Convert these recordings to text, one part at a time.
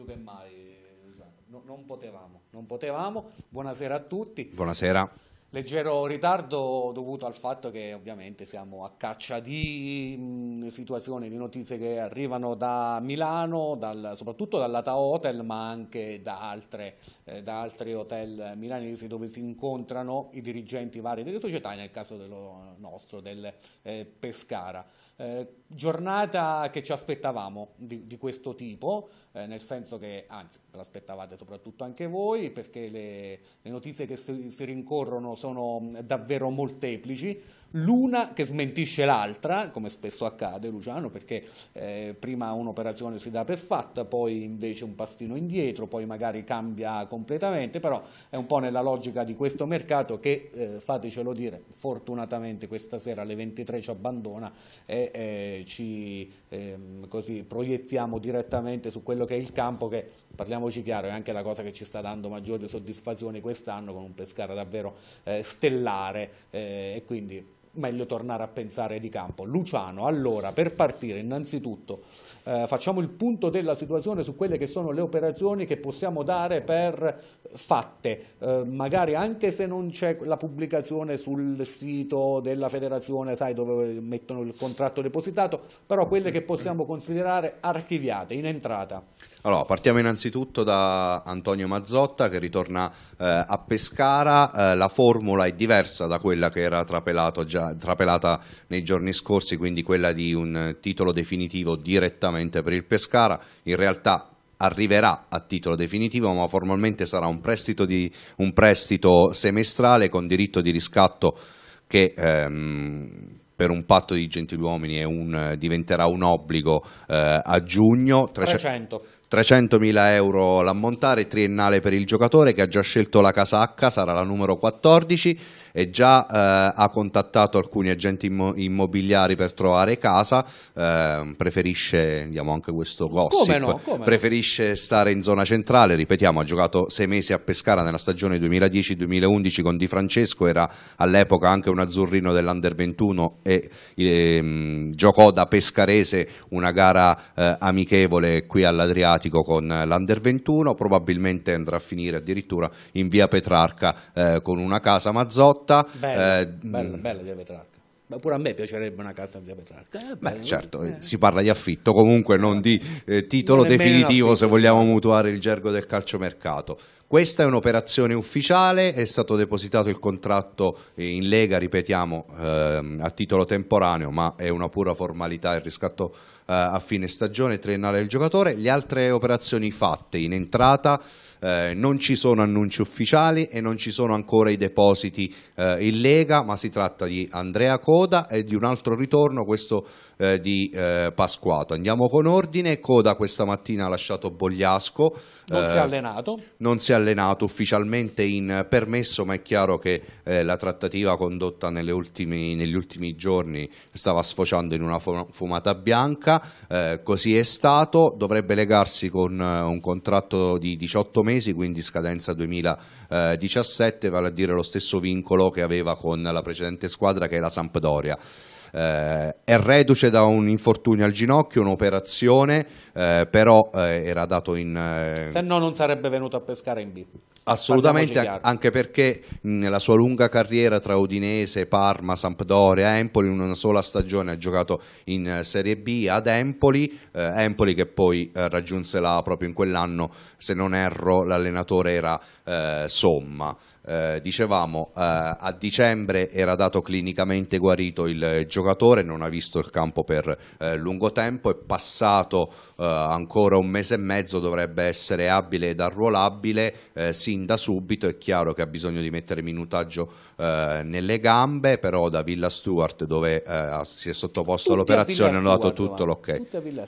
più che mai. Diciamo. No, non potevamo, non potevamo. Buonasera a tutti. Buonasera. Leggero ritardo dovuto al fatto che ovviamente siamo a caccia di mh, situazioni, di notizie che arrivano da Milano, dal, soprattutto dall'Ata Hotel, ma anche da, altre, eh, da, altri hotel milanesi dove si incontrano i dirigenti vari delle società, nel caso dello nostro, del eh, Pescara. Eh, giornata che ci aspettavamo di, di questo tipo, eh, nel senso che, anzi, l'aspettavate soprattutto anche voi, perché le, le notizie che si, si, rincorrono sono davvero molteplici l'una che smentisce l'altra, come spesso accade Luciano, perché eh, prima un'operazione si dà per fatta, poi invece un pastino indietro, poi magari cambia completamente, però è un po' nella logica di questo mercato che, eh, fatecelo dire, fortunatamente questa sera alle 23 ci abbandona e eh, ci ehm, così, proiettiamo direttamente su quello che è il campo che, parliamoci chiaro, è anche la cosa che ci sta dando maggiori soddisfazioni quest'anno con un Pescara davvero eh, stellare eh, e quindi meglio tornare a pensare di campo. Luciano, allora, per partire innanzitutto eh, facciamo il punto della situazione su quelle che sono le operazioni che possiamo dare per fatte, eh, magari anche se non c'è la pubblicazione sul sito della federazione, sai dove mettono il contratto depositato, però quelle che possiamo considerare archiviate in entrata. Allora, partiamo innanzitutto da Antonio Mazzotta che ritorna eh, a Pescara, eh, la formula è diversa da quella che era già, trapelata nei giorni scorsi, quindi quella di un titolo definitivo direttamente per il Pescara, in realtà arriverà a titolo definitivo, ma formalmente sarà un prestito, di, un prestito semestrale con diritto di riscatto che ehm, per un patto di gentiluomini un, diventerà un obbligo eh, a giugno. 300. 300. 300.000 euro l'ammontare triennale per il giocatore che ha già scelto la casacca, sarà la numero 14 e già eh, ha contattato alcuni agenti immobiliari per trovare casa, eh, preferisce, diamo anche questo gossip, come no, come preferisce no. stare in zona centrale, ripetiamo, ha giocato sei mesi a Pescara nella stagione 2010-2011 con Di Francesco, era all'epoca anche un azzurrino dell'Under 21 e ehm, giocò da pescarese una gara eh, amichevole qui all'Adriatico con l'Under 21, probabilmente andrà a finire addirittura in via Petrarca eh, con una casa Mazzotti Trotta. Bella, eh, bella, mm. bella via Petrarca. Ma pure a me piacerebbe una casa via Petrarca. Eh, beh, certo, eh. si parla di affitto, comunque non di eh, titolo non definitivo se vogliamo mutuare il gergo del calciomercato. Questa è un'operazione ufficiale, è stato depositato il contratto in Lega, ripetiamo, ehm, a titolo temporaneo, ma è una pura formalità il riscatto eh, a fine stagione triennale del giocatore. Le altre operazioni fatte in entrata eh, non ci sono annunci ufficiali e non ci sono ancora i depositi eh, in Lega, ma si tratta di Andrea Coda e di un altro ritorno, questo eh, di eh, Pasquato. Andiamo con ordine, Coda questa mattina ha lasciato Bogliasco. Non si è eh, allenato. Non si è allenato ufficialmente in permesso, ma è chiaro che la trattativa condotta ultimi, negli ultimi giorni stava sfociando in una fumata bianca, così è stato, dovrebbe legarsi con un contratto di 18 mesi mesi, quindi scadenza 2017, vale a dire lo stesso vincolo che aveva con la precedente squadra che è la Sampdoria. Eh, è reduce da un infortunio al ginocchio, un'operazione, eh, però eh, era dato in... Eh, Se no non sarebbe venuto a pescare in B. Assolutamente, anche perché nella sua lunga carriera tra Udinese, Parma, Sampdoria, Empoli, in una sola stagione ha giocato in eh, Serie B ad Empoli, eh, Empoli che poi eh, raggiunse la, proprio in quell'anno, se non erro, l'allenatore era eh, Somma. Eh, dicevamo eh, a dicembre era dato clinicamente guarito il eh, giocatore, non ha visto il campo per eh, lungo tempo, è passato eh, ancora un mese e mezzo dovrebbe essere abile ed arruolabile eh, sin da subito, è chiaro che ha bisogno di mettere minutaggio eh, nelle gambe, però da Villa Stewart dove eh, si è sottoposto all'operazione hanno dato tutto l'ok.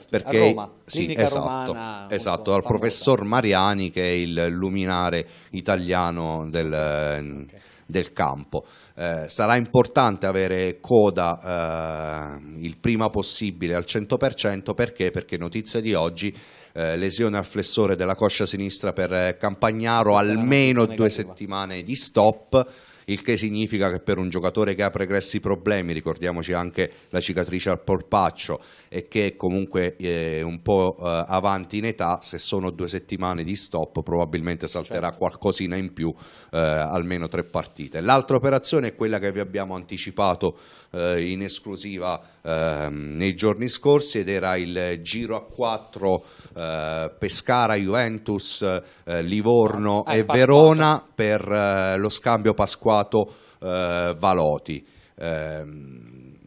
Perché a Roma, sì, esatto, esatto dal professor Mariani che è il luminare italiano del, okay. del campo. Eh, sarà importante avere coda eh, il prima possibile al 100% perché? Perché notizia di oggi eh, lesione al flessore della coscia sinistra per eh, Campagnaro almeno due settimane di stop il che significa che per un giocatore che ha pregressi problemi, ricordiamoci anche la cicatrice al polpaccio e che è comunque è eh, un po' eh, avanti in età, se sono due settimane di stop probabilmente salterà certo. qualcosina in più, eh, almeno tre partite. L'altra operazione è quella che vi abbiamo anticipato eh, in esclusiva eh, nei giorni scorsi ed era il giro a 4 eh, Pescara, Juventus, Livorno ah, ah e Verona per lo scambio Pasquale adeguato eh, Valoti. Eh,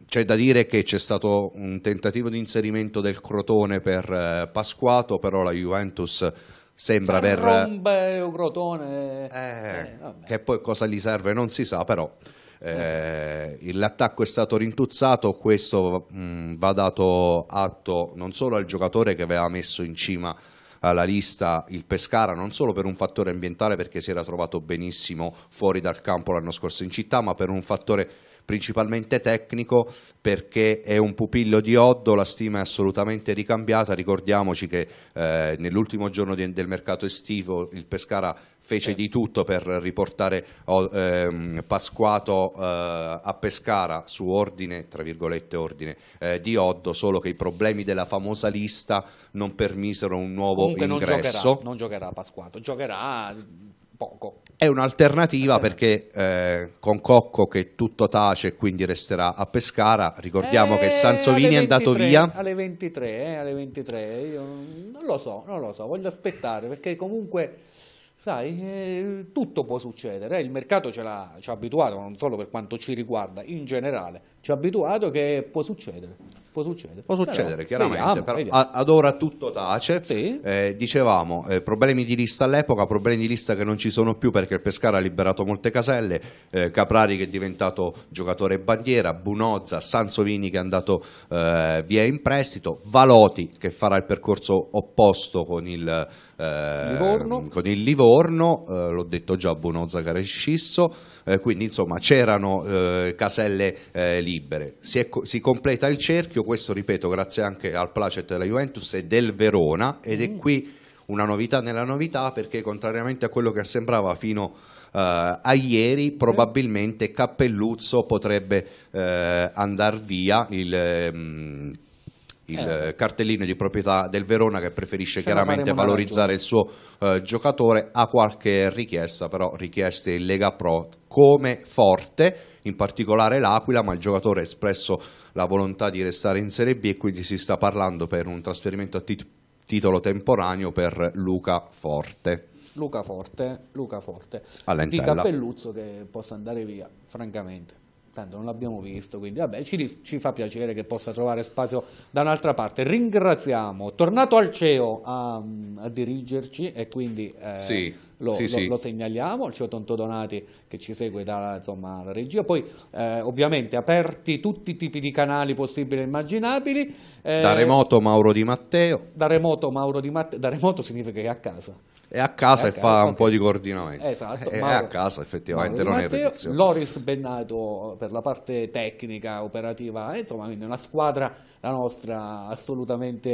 c'è da dire che c'è stato un tentativo di inserimento del Crotone per eh, Pasquato, però la Juventus sembra eh, aver... Rombe un Crotone... Eh, eh che poi cosa gli serve non si sa, però eh, l'attacco è stato rintuzzato, questo mh, va dato atto non solo al giocatore che aveva messo in cima alla lista il Pescara non solo per un fattore ambientale perché si era trovato benissimo fuori dal campo l'anno scorso in città ma per un fattore principalmente tecnico perché è un pupillo di Oddo, la stima è assolutamente ricambiata, ricordiamoci che eh, nell'ultimo giorno di, del mercato estivo il Pescara fece di tutto per riportare ehm, Pasquato eh, a Pescara su ordine, tra virgolette ordine, eh, di Oddo, solo che i problemi della famosa lista non permisero un nuovo Comunque ingresso. Non giocherà, non giocherà Pasquato, giocherà poco. È un'alternativa perché eh, con Cocco che tutto tace e quindi resterà a Pescara, ricordiamo eh, che Sansovini 23, è andato via. Alle 23, eh, alle 23, io non lo so, non lo so, voglio aspettare perché comunque Sai, eh, tutto può succedere, eh? il mercato ce l'ha abituato, non solo per quanto ci riguarda, in generale ci ha abituato che può succedere. Può succedere, può succedere però, chiaramente, vediamo, però vediamo. ad ora tutto tace. Sì. Eh, dicevamo, eh, problemi di lista all'epoca, problemi di lista che non ci sono più perché il Pescara ha liberato molte caselle, eh, Caprari che è diventato giocatore bandiera, Bunozza, Sansovini che è andato eh, via in prestito, Valoti che farà il percorso opposto con il... Eh, Livorno. con il Livorno, eh, l'ho detto già Bonozza che era scisso, eh, quindi insomma c'erano eh, caselle eh, lì libere. Si, è, si, completa il cerchio, questo ripeto grazie anche al placet della Juventus e del Verona ed è mm. qui una novità nella novità perché contrariamente a quello che sembrava fino Uh, a ieri eh. probabilmente Cappelluzzo potrebbe uh, eh, andare via il, um, il eh. cartellino di proprietà del Verona che preferisce Ce chiaramente valorizzare il suo uh, giocatore a qualche richiesta però richieste in Lega Pro come forte in particolare l'Aquila, ma il giocatore ha espresso la volontà di restare in Serie B e quindi si sta parlando per un trasferimento a tit titolo temporaneo per Luca Forte. Luca Forte, Luca Forte. Allentella. Di Cappelluzzo che possa andare via, francamente tanto non l'abbiamo visto, quindi vabbè, ci, ci, fa piacere che possa trovare spazio da un'altra parte. Ringraziamo, tornato al CEO a, a dirigerci e quindi... Eh, sì lo, sì, lo, sì. lo segnaliamo, c'è Tonto Donati che ci segue dalla regia, poi eh, ovviamente aperti tutti i tipi di canali possibili e immaginabili. Eh, da remoto Mauro Di Matteo. Da remoto Mauro Di Matteo, da remoto significa che è a casa. È a casa è a e casa, fa perché... un po' di coordinamento. Esatto. Mauro, eh, è a casa effettivamente, non Matteo, è in Loris Bennato per la parte tecnica, operativa, eh, insomma quindi una squadra, la nostra, assolutamente,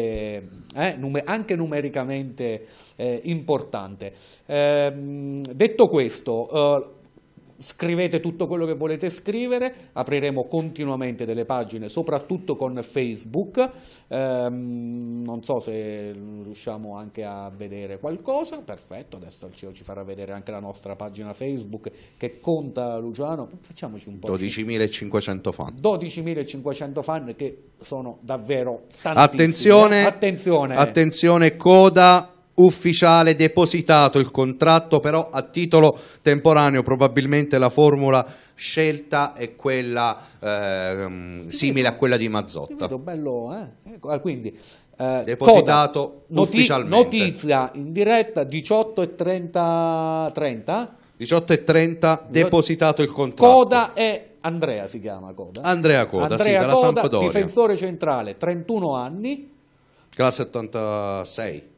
eh, numer anche numericamente eh, importante. Eh, Ehm, detto questo, eh, scrivete tutto quello che volete scrivere, apriremo continuamente delle pagine, soprattutto con Facebook, ehm, non so se riusciamo anche a vedere qualcosa, perfetto, adesso il CEO ci farà vedere anche la nostra pagina Facebook che conta Luciano, facciamoci un po'. 12.500 fan. 12.500 fan che sono davvero tantissimi. Attenzione, attenzione, attenzione coda ufficiale depositato il contratto però a titolo temporaneo probabilmente la formula scelta è quella eh, simile a quella di Mazzotta bello, eh? quindi eh, depositato coda, ufficialmente notizia in diretta 18 e 30, 30. 18 e 30 depositato il contratto coda è Andrea si chiama Coda Andrea Coda, Andrea sì, dalla Sampdoria difensore centrale 31 anni classe 86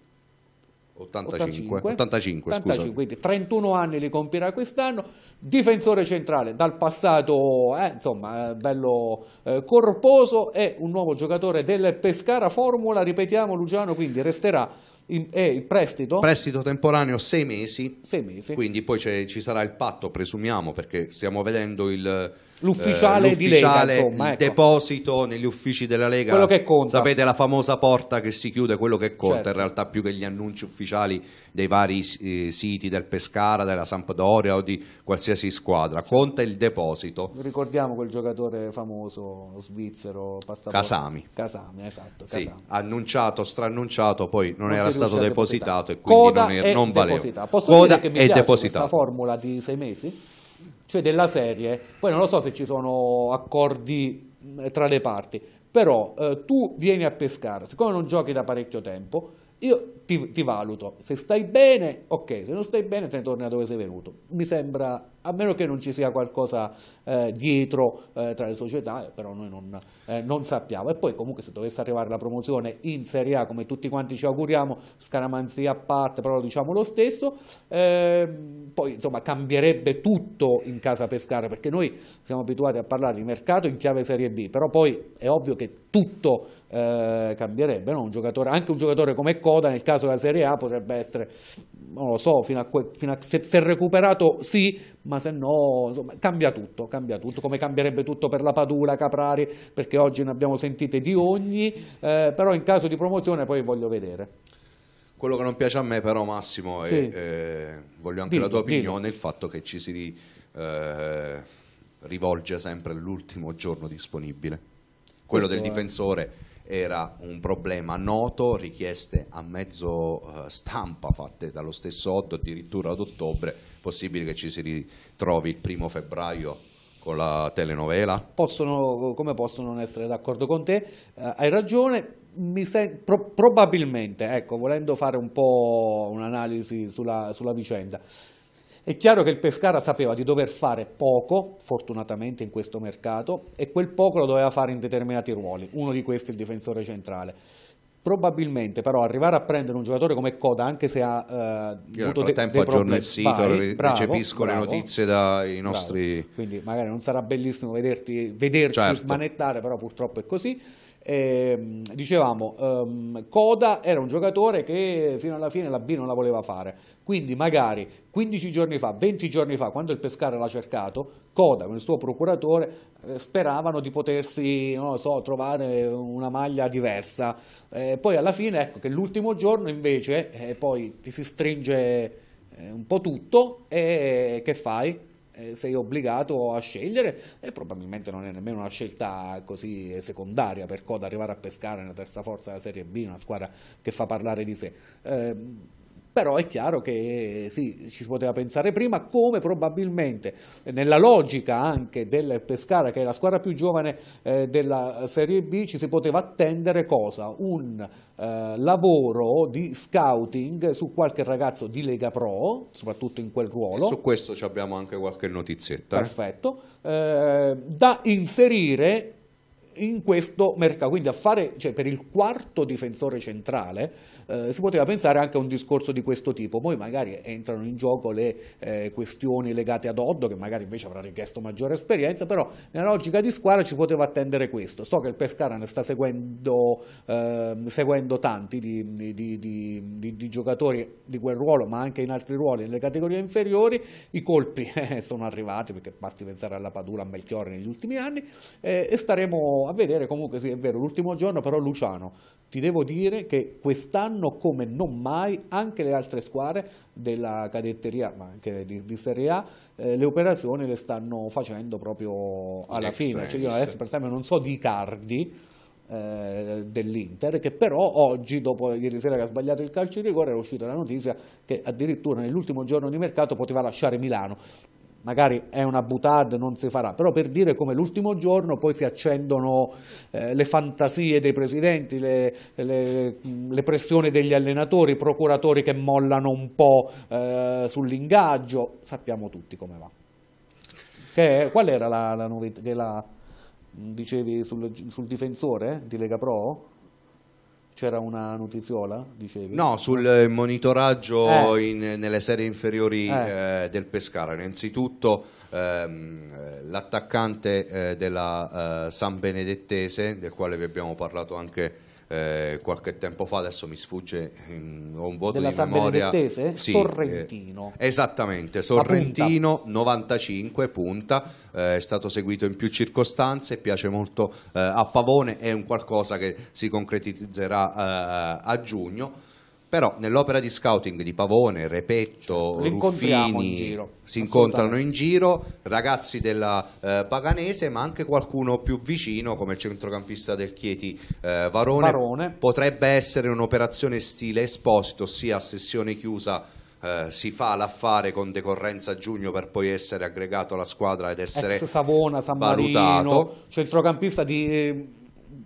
85, 85, 85, quindi 31 anni li compirà quest'anno, difensore centrale dal passato eh, insomma eh, bello eh, corposo è un nuovo giocatore del Pescara Formula, ripetiamo Luciano, quindi resterà in, eh, il prestito? Prestito temporaneo 6 mesi, mesi, quindi poi ci sarà il patto presumiamo perché stiamo vedendo il l'ufficiale, eh, di Lega, insomma, il ecco. deposito negli uffici della Lega. Quello che conta. Sapete la famosa porta che si chiude, quello che conta certo. in realtà più che gli annunci ufficiali dei vari eh, siti del Pescara, della Sampdoria o di qualsiasi squadra. Conta il deposito. Ricordiamo quel giocatore famoso svizzero, Casami. Casami, esatto. Casami. Sì, annunciato, strannunciato, poi non, non era stato depositato e quindi Coda non, non valeva. Posso Coda dire che mi piace depositato. questa formula di sei mesi? cioè della serie, poi non lo so se ci sono accordi tra le parti, però eh, tu vieni a pescare, siccome non giochi da parecchio tempo, io ti, ti, valuto, se stai bene, ok, se non stai bene te ne torni da dove sei venuto. Mi sembra, a meno che non ci sia qualcosa eh, dietro eh, tra le società, eh, però noi non, eh, non, sappiamo. E poi comunque se dovesse arrivare la promozione in Serie A, come tutti quanti ci auguriamo, scaramanzia a parte, però diciamo lo stesso, ehm, poi insomma cambierebbe tutto in casa Pescara, perché noi siamo abituati a parlare di mercato in chiave Serie B, però poi è ovvio che tutto eh, cambierebbe, no? un giocatore, anche un giocatore come Coda nel caso della Serie A potrebbe essere, non lo so, fino a, fino a se, se, recuperato sì, ma se no insomma, cambia tutto, cambia tutto, come cambierebbe tutto per la Padula, Caprari, perché oggi ne abbiamo sentite di ogni, eh, però in caso di promozione poi voglio vedere. Quello che non piace a me però Massimo, è, sì. Eh, voglio anche dito, la tua opinione, dito. il fatto che ci si eh, rivolge sempre all'ultimo giorno disponibile, quello Questo del difensore era un problema noto, richieste a mezzo eh, stampa fatte dallo stesso Otto, addirittura ad ottobre, possibile che ci si ritrovi il primo febbraio con la telenovela? Possono, come posso non essere d'accordo con te? Eh, hai ragione, pro probabilmente, ecco, volendo fare un po' un'analisi sulla, sulla vicenda, è chiaro che il Pescara sapeva di dover fare poco, fortunatamente in questo mercato, e quel poco lo doveva fare in determinati ruoli, uno di questi il difensore centrale. Probabilmente però arrivare a prendere un giocatore come Coda, anche se ha eh, Io avuto nel tempo aggiorno il sito, vai, bravo, ricepisco bravo, le notizie dai nostri... Bravo. Quindi magari non sarà bellissimo vederti, vederci certo. smanettare, però purtroppo è così eh, dicevamo, ehm, Coda era un giocatore che fino alla fine la B non la voleva fare, quindi magari 15 giorni fa, 20 giorni fa, quando il Pescara l'ha cercato, Coda con il suo procuratore eh, speravano di potersi, non so, trovare una maglia diversa. Eh, poi alla fine, ecco che l'ultimo giorno invece, eh, poi ti si stringe eh, un po' tutto e che fai? Eh, sei obbligato a scegliere e probabilmente non è nemmeno una scelta così eh, secondaria per Coda arrivare a pescare nella terza forza della Serie B, una squadra che fa parlare di sé. Eh, però è chiaro che sì, ci si poteva pensare prima, come probabilmente nella logica anche del Pescara, che è la squadra più giovane eh, della Serie B, ci si poteva attendere cosa? Un eh, lavoro di scouting su qualche ragazzo di Lega Pro, soprattutto in quel ruolo. E su questo abbiamo anche qualche notizietta. Eh. Perfetto. Eh, da inserire in questo mercato. Quindi a fare, cioè per il quarto difensore centrale eh, si poteva pensare anche a un discorso di questo tipo. Poi magari entrano in gioco le eh, questioni legate ad Oddo, che magari invece avrà richiesto maggiore esperienza, però nella logica di squadra ci poteva attendere questo. So che il Pescara ne sta seguendo, eh, seguendo tanti di, di, di, di, giocatori di quel ruolo, ma anche in altri ruoli nelle categorie inferiori. I colpi eh, sono arrivati, perché basti pensare alla Padula, a Melchiorre negli ultimi anni, eh, e staremo a vedere comunque sì è vero l'ultimo giorno però Luciano ti devo dire che quest'anno come non mai anche le altre squadre della cadetteria ma anche di, di Serie A eh, le operazioni le stanno facendo proprio alla Next fine cioè io adesso per esempio non so di Cardi eh, dell'Inter che però oggi dopo ieri sera che ha sbagliato il calcio di rigore è uscita la notizia che addirittura nell'ultimo giorno di mercato poteva lasciare Milano magari è una butade, non si farà, però per dire come l'ultimo giorno poi si accendono eh, le fantasie dei presidenti, le, le, le, pressioni degli allenatori, i procuratori che mollano un po' eh, sull'ingaggio, sappiamo tutti come va. Che, qual era la, la novità che la, dicevi sul, sul difensore di Lega Pro? C'era una notiziola, dicevi? No, sul monitoraggio eh. in, nelle serie inferiori eh. Eh, del Pescara. Innanzitutto ehm, l'attaccante eh, della eh, San Benedettese, del quale vi abbiamo parlato anche eh, qualche tempo fa, adesso mi sfugge, in, ho un voto Della di San memoria. Sì, Sorrentino. Eh, esattamente, Sorrentino punta. 95 punta, eh, è stato seguito in più circostanze, piace molto eh, a Pavone, è un qualcosa che si concretizzerà eh, a giugno però nell'opera di scouting di Pavone, Repetto, Ruffini in giro, si incontrano in giro ragazzi della eh, Paganese ma anche qualcuno più vicino come il centrocampista del Chieti eh, Varone. Varone. potrebbe essere un'operazione stile esposito ossia a sessione chiusa eh, si fa l'affare con decorrenza a giugno per poi essere aggregato alla squadra ed essere Savona, San Marino, valutato centrocampista di eh,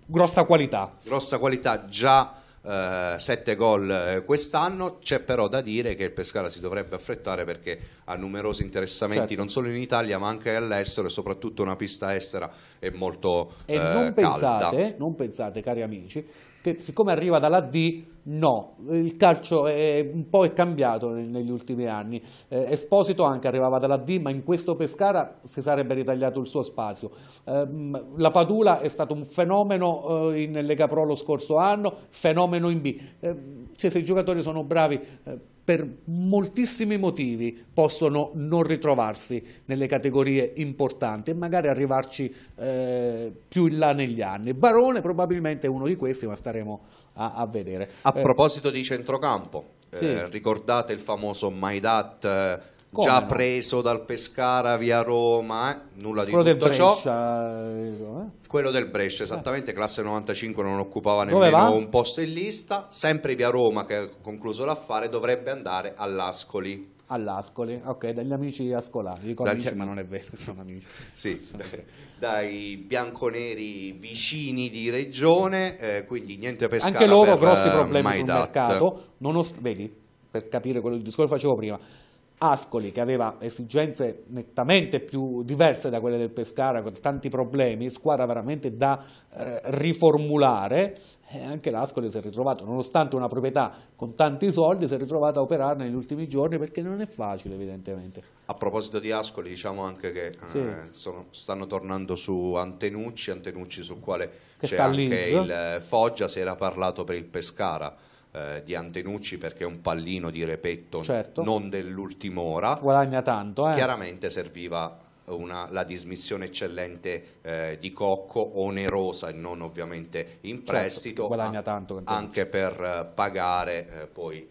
grossa qualità grossa qualità già eh, 7 gol eh, quest'anno, c'è però da dire che il Pescara si dovrebbe affrettare perché ha numerosi interessamenti certo. non solo in Italia ma anche all'estero e soprattutto una pista estera è molto e eh, non pensate, non pensate, cari amici, che siccome arriva dalla D, no, il calcio è un po' è cambiato negli ultimi anni. Eh, Esposito anche arrivava dalla D, ma in questo Pescara si sarebbe ritagliato il suo spazio. Eh, la Padula è stato un fenomeno eh, in Lega Pro lo scorso anno, fenomeno in B ehm, cioè se i giocatori sono bravi eh, per moltissimi motivi possono non ritrovarsi nelle categorie importanti e magari arrivarci eh, più in là negli anni. Barone probabilmente è uno di questi, ma staremo a, a vedere. A eh. proposito di centrocampo, sì. eh, ricordate il famoso Maidat eh, come già no? preso dal Pescara via Roma, eh? nulla quello di tutto Brescia, ciò. Eh, eh? Quello del Brescia, eh. esattamente, eh. classe 95 non occupava nemmeno un posto in lista, sempre via Roma che ha concluso l'affare dovrebbe andare all'Ascoli. All'Ascoli, ok, dagli amici ascolari, dagli... Amici, ma non è vero, sono amici. sì, dai bianconeri vicini di regione, eh, quindi niente pescare. Anche loro per, grossi eh, problemi sul that. mercato, nonost- vedi, per capire quello discorso che facevo prima, Ascoli, che aveva esigenze nettamente più diverse da quelle del Pescara, con tanti problemi, squadra veramente da eh, riformulare, e anche l'Ascoli si è ritrovato, nonostante una proprietà con tanti soldi, si è ritrovato a operarne negli ultimi giorni perché non è facile evidentemente. A proposito di Ascoli diciamo anche che eh, sì. eh, sono, stanno tornando su Antenucci, Antenucci sul quale c'è anche il Foggia, si era parlato per il Pescara eh, di Antenucci perché è un pallino di repetto certo. non dell'ultima ora. Guadagna tanto, eh. Chiaramente serviva una, la dismissione eccellente eh, di Cocco, onerosa e non ovviamente in certo, prestito, certo, tanto, anche per eh, pagare eh, poi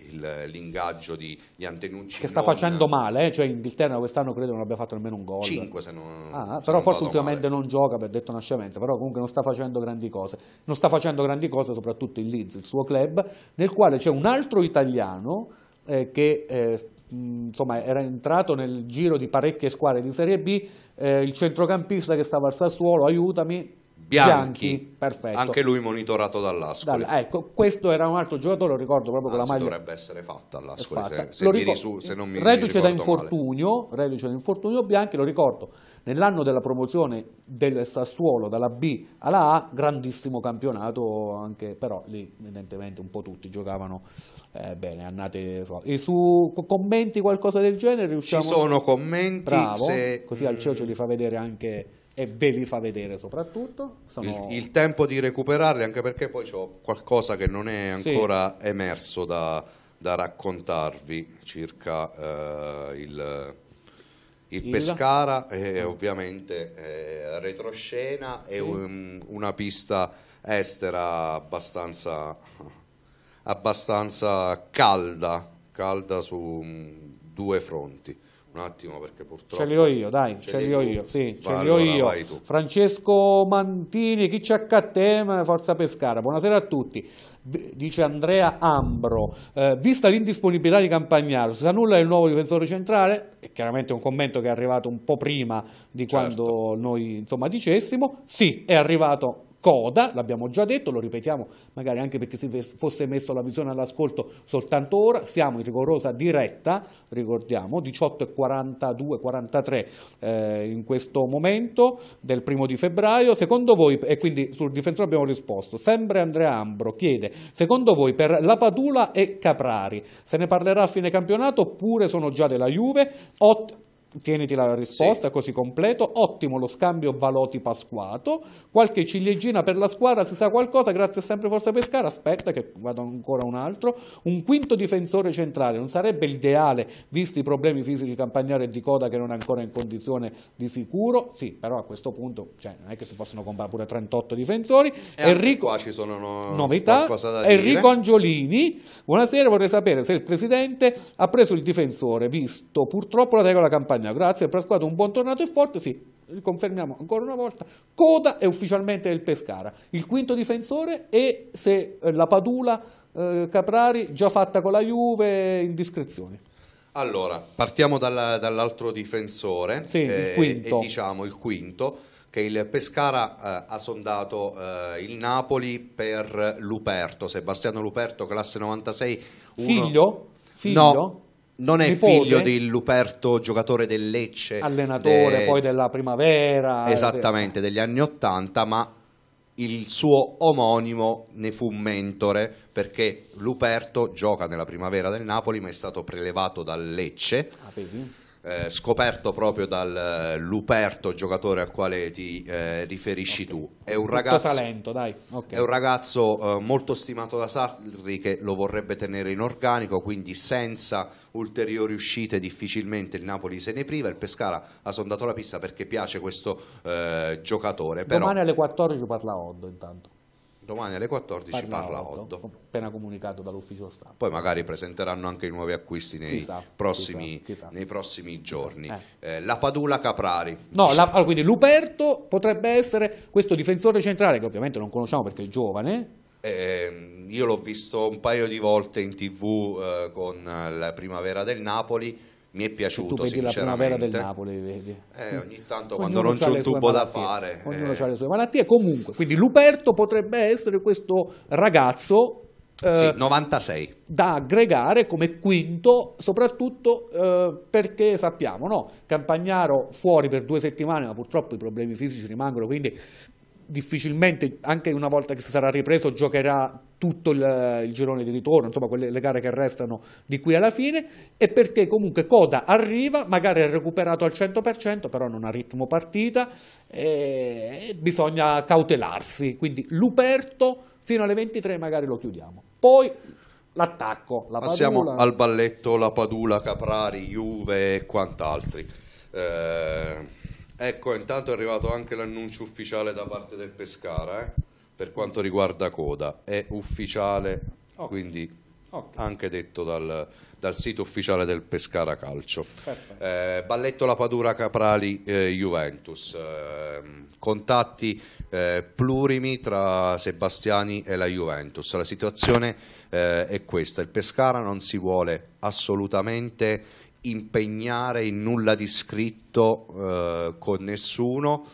l'ingaggio di, Antenucci. Che sta facendo male, eh, cioè in Inghilterra quest'anno credo non abbia fatto nemmeno un gol. 5 se non... Ah, se però non forse ultimamente male. non gioca, per detto una scemenza, però comunque non sta facendo grandi cose. Non sta facendo grandi cose soprattutto in Leeds, il suo club, nel quale c'è un altro italiano eh, che eh, insomma, era entrato nel giro di parecchie squadre di Serie B, eh, il centrocampista che stava al Sassuolo, aiutami, Bianchi, Bianchi, perfetto. anche lui monitorato dall'Ascoli. Dall ecco, questo era un altro giocatore, lo ricordo proprio Anzi, con la maglia. dovrebbe essere fatta all'Ascoli, se, se, se, non mi reduce da infortunio, male. Reduce da infortunio Bianchi, lo ricordo, Nell'anno della promozione del Sassuolo dalla B alla A, grandissimo campionato anche, però lì evidentemente un po' tutti giocavano eh, bene, annate e su commenti qualcosa del genere riusciamo... Ci sono commenti, Bravo, se... così al CEO ce li fa vedere anche e ve li fa vedere soprattutto. Sono... Il, il, tempo di recuperarli, anche perché poi c'è qualcosa che non è ancora sì. emerso da, da, raccontarvi circa eh, il il, Pescara è ovviamente eh, è retroscena e un, una pista estera abbastanza, abbastanza calda, calda su mm, due fronti un attimo perché purtroppo... Ce li ho io, dai, ce, ce li ho io, sì, ce li ho io. Francesco Mantini, chi c'è a te Forza Pescara, buonasera a tutti. dice Andrea Ambro, eh, vista l'indisponibilità di Campagnaro, si sa nulla del nuovo difensore centrale, è chiaramente un commento che è arrivato un po' prima di certo. quando noi insomma dicessimo, sì, è arrivato coda, l'abbiamo già detto, lo ripetiamo magari anche perché si fosse messo la visione all'ascolto soltanto ora, siamo in rigorosa diretta, ricordiamo, 18.42-43 eh, in questo momento del primo di febbraio, secondo voi, e quindi sul difensore abbiamo risposto, sempre Andrea Ambro chiede, secondo voi per la Padula e Caprari se ne parlerà a fine campionato oppure sono già della Juve? 8, Tieniti la risposta sì. così completo. Ottimo lo scambio Valoti Pasquato. Qualche ciliegina per la squadra, si sa qualcosa, grazie sempre Forza Pescara. Aspetta che vado ancora un altro. Un quinto difensore centrale, non sarebbe l'ideale visti i problemi fisici di Campagnaro e di Coda che non è ancora in condizione di sicuro. Sì, però a questo punto cioè, non è che si possono comprare pure 38 difensori. E Enrico, qua ci sono no... novità. Enrico Angiolini, buonasera, vorrei sapere se il presidente ha preso il difensore, visto purtroppo la regola Campagnaro Spagna, grazie per la squadra, un buon tornato e forte, sì, confermiamo ancora una volta, Coda è ufficialmente il Pescara, il quinto difensore e se eh, la Padula eh, Caprari già fatta con la Juve in discrezione. Allora, partiamo dalla, dall'altro difensore, sì, eh, e, e diciamo il quinto, che il Pescara eh, ha sondato eh, il Napoli per Luperto, Sebastiano Luperto, classe 96. Uno... Figlio? Figlio? No, non è nipote, figlio di Luperto, giocatore del Lecce. Allenatore de... poi della primavera. Esattamente, de... degli anni Ottanta, ma il suo omonimo ne fu mentore perché Luperto gioca nella primavera del Napoli ma è stato prelevato dal Lecce. Ah, eh, scoperto proprio dal eh, Luperto, giocatore al quale ti eh, riferisci okay. tu. È un ragazzo, Salento, okay. è un ragazzo eh, molto stimato da Sarri che lo vorrebbe tenere in organico, quindi senza ulteriori uscite difficilmente il Napoli se ne priva. Il Pescara ha sondato la pista perché piace questo eh, giocatore. Domani alle 14 parla Oddo intanto domani alle 14 parla, 8, Otto, appena comunicato dall'ufficio stampa. Poi magari presenteranno anche i nuovi acquisti nei, chissà, prossimi, chissà, chissà. nei prossimi, giorni. Eh. Eh, la Padula Caprari. No, la, allora, quindi Luperto potrebbe essere questo difensore centrale che ovviamente non conosciamo perché è giovane, eh, io l'ho visto un paio di volte in tv eh, con la primavera del Napoli, mi è piaciuto tu vedi la primavera del Napoli vedi. Eh, ogni tanto quando non c'è un tubo da fare Ognuno eh. ha le sue malattie comunque quindi Luperto potrebbe essere questo ragazzo eh, sì, 96 da aggregare come quinto soprattutto eh, perché sappiamo no? Campagnaro fuori per due settimane ma purtroppo i problemi fisici rimangono quindi difficilmente anche una volta che si sarà ripreso giocherà tutto il, il, girone di ritorno, insomma quelle le gare che restano di qui alla fine e perché comunque Coda arriva, magari è recuperato al 100% però non ha ritmo partita e bisogna cautelarsi, quindi Luperto fino alle 23 magari lo chiudiamo. Poi l'attacco, la Passiamo padula. al balletto, la Padula, Caprari, Juve e quant'altri. Eh, ecco, intanto è arrivato anche l'annuncio ufficiale da parte del Pescara, eh per quanto riguarda Coda, è ufficiale, okay. quindi okay. anche detto dal, dal, sito ufficiale del Pescara Calcio. Eh, balletto La Padura Caprali eh, Juventus, eh, contatti eh, plurimi tra Sebastiani e la Juventus. La situazione eh, è questa, il Pescara non si vuole assolutamente impegnare in nulla di scritto eh, con nessuno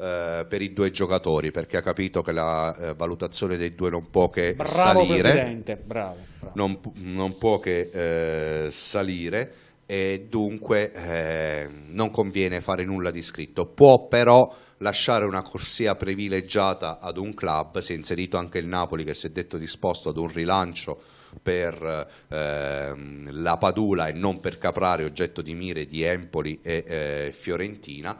eh, per i due giocatori perché ha capito che la eh, valutazione dei due non può che bravo salire bravo, bravo. Non, non, può che eh, salire e dunque eh, non conviene fare nulla di scritto può però lasciare una corsia privilegiata ad un club si è inserito anche il Napoli che si è detto disposto ad un rilancio per ehm, la Padula e non per Caprare oggetto di mire di Empoli e eh, Fiorentina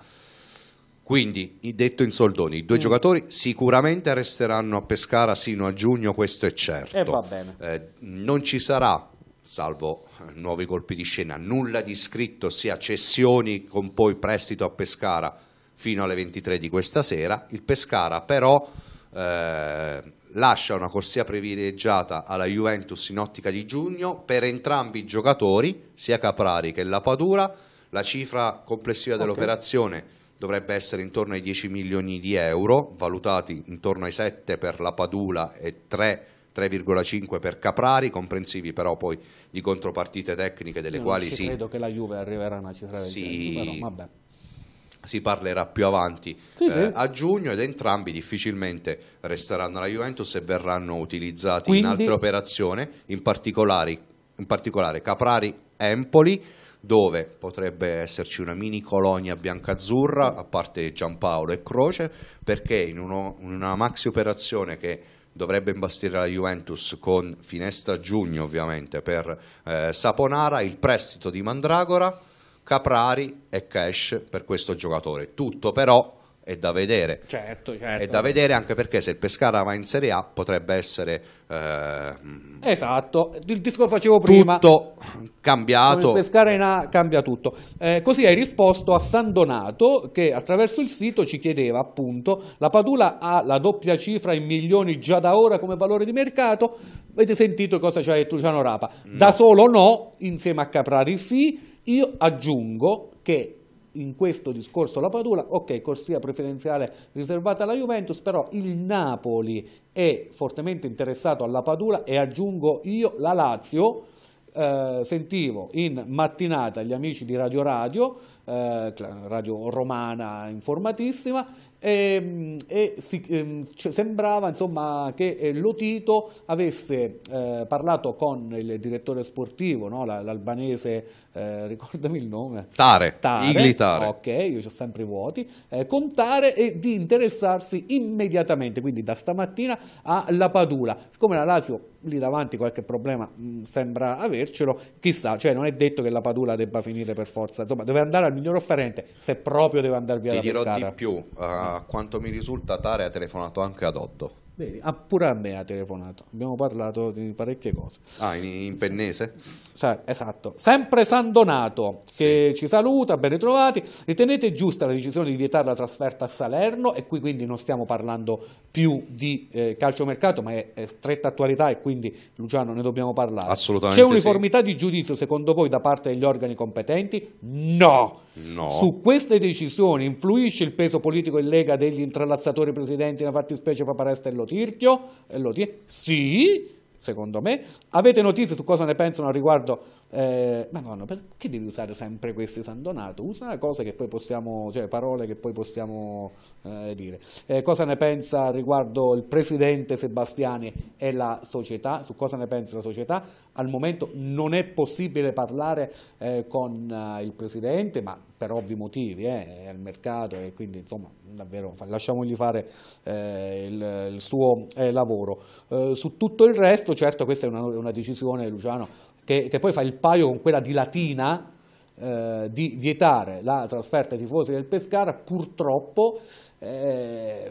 quindi, detto in soldoni, i due mm. giocatori sicuramente resteranno a Pescara sino a giugno, questo è certo. E eh, va Eh, non ci sarà, salvo eh, nuovi colpi di scena, nulla di scritto, sia cessioni con poi prestito a Pescara fino alle 23 di questa sera. Il Pescara però eh, lascia una corsia privilegiata alla Juventus in ottica di giugno per entrambi i giocatori, sia Caprari che la Padura. La cifra complessiva okay. dell'operazione dovrebbe essere intorno ai 10 milioni di euro, valutati intorno ai 7 per la Padula e 3 3,5 per Caprari, comprensivi però poi di contropartite tecniche delle Io quali non si... credo che la Juve arriverà a una cifra del sì, genere, però vabbè si parlerà più avanti sì, eh, sì. a giugno ed entrambi difficilmente resteranno alla Juventus e verranno utilizzati Quindi... in altre operazioni, in, in particolare Caprari Empoli dove potrebbe esserci una mini colonia bianca-azzurra, a parte Giampaolo e Croce, perché in, uno, una maxi operazione che dovrebbe imbastire la Juventus con finestra giugno ovviamente per eh, Saponara, il prestito di Mandragora, Caprari e Cash per questo giocatore. Tutto però è da vedere. Certo, certo. È da vedere anche perché se il Pescara va in Serie A potrebbe essere... Eh, esatto, il disco facevo prima. Tutto cambiato. Il Pescara in A cambia tutto. Eh, così hai risposto a San Donato che attraverso il sito ci chiedeva appunto la Padula ha la doppia cifra in milioni già da ora come valore di mercato? Avete sentito cosa ci ha detto Luciano Rapa? No. Da solo no, insieme a Caprari sì. Io aggiungo che in questo discorso la Padula, ok, corsia preferenziale riservata alla Juventus, però il Napoli è fortemente interessato alla Padula e aggiungo io la Lazio, eh, sentivo in mattinata gli amici di Radio Radio, eh, radio romana informatissima, e, ehm, e si, eh, sembrava insomma, che eh, Lotito avesse eh, parlato con il direttore sportivo, no? l'albanese, eh, ricordami il nome? Tare, Tare. Igli Ok, io ho sempre i vuoti, eh, con Tare e di interessarsi immediatamente, quindi da stamattina alla Padula. Siccome la Lazio lì davanti qualche problema mh, mm, sembra avercelo, chissà, cioè non è detto che la Padula debba finire per forza, insomma deve andare al miglior offerente se proprio deve andare via Ti da Pescara. Ti di più, uh, a quanto mi risulta Tare ha telefonato anche ad Otto. Vedi, ah, pure a me ha telefonato, abbiamo parlato di parecchie cose. Ah, in, in pennese? Sa, esatto. Sempre San Donato che sì. ci saluta, ben ritrovati. Ritenete giusta la decisione di vietare la trasferta a Salerno e qui quindi non stiamo parlando più di eh, calciomercato, ma è, è, stretta attualità e quindi Luciano ne dobbiamo parlare. Assolutamente. C'è uniformità sì. di giudizio secondo voi da parte degli organi competenti? No. no. Su queste decisioni influisce il peso politico in Lega degli intrallazzatori presidenti, nella fattispecie Paparesta e Lotto? Tirchio lo dice sì, secondo me. Avete notizie su cosa ne pensano al riguardo? Eh, Madonna, perché devi usare sempre questi San Donato? Usa cose che poi possiamo, cioè parole che poi possiamo eh, dire. Eh, cosa ne pensa riguardo il presidente Sebastiani e la società? Su cosa ne pensa la società? Al momento non è possibile parlare eh, con eh, il presidente, ma per ovvi motivi, eh, è al mercato e quindi insomma davvero lasciamogli fare eh, il, il, suo eh, lavoro. Eh, su tutto il resto, certo questa è una, una decisione Luciano che, che, poi fa il paio con quella di Latina eh, di vietare la trasferta ai tifosi del Pescara, purtroppo eh,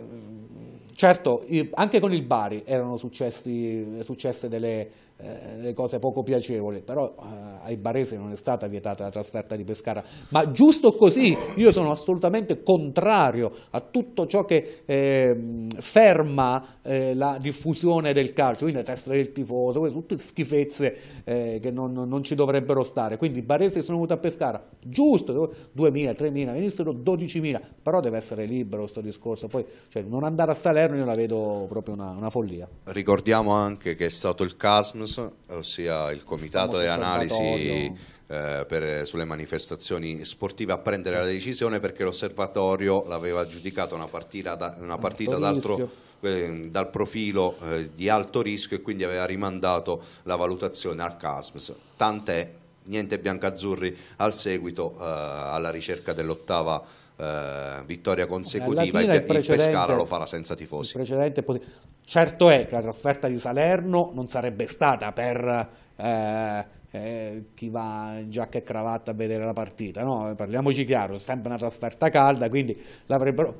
certo anche con il Bari erano successi, successe delle eh, le cose poco piacevoli, però eh, ai baresi non è stata vietata la trasferta di Pescara, ma giusto così io sono assolutamente contrario a tutto ciò che ehm, eh, ferma la diffusione del calcio, quindi la testa del tifoso, queste, tutte schifezze eh, che non, non, ci dovrebbero stare, quindi i baresi sono venuti a Pescara, giusto, 2.000, 3.000, venissero 12.000, però deve essere libero questo discorso, poi cioè, non andare a Salerno io la vedo proprio una, una follia. Ricordiamo anche che è stato il CASM Relations, ossia il comitato di analisi eh, per, sulle manifestazioni sportive, a prendere la decisione perché l'osservatorio l'aveva giudicato una partita, da, una partita eh, dal profilo eh, di alto rischio e quindi aveva rimandato la valutazione al CASMS. Tant'è, niente biancazzurri al seguito eh, alla ricerca dell'ottava eh, vittoria consecutiva e il, il Pescara lo farà senza tifosi. certo è che la trasferta di Salerno non sarebbe stata per eh, eh, chi va in giacca e cravatta a vedere la partita, no? parliamoci chiaro, è sempre una trasferta calda, quindi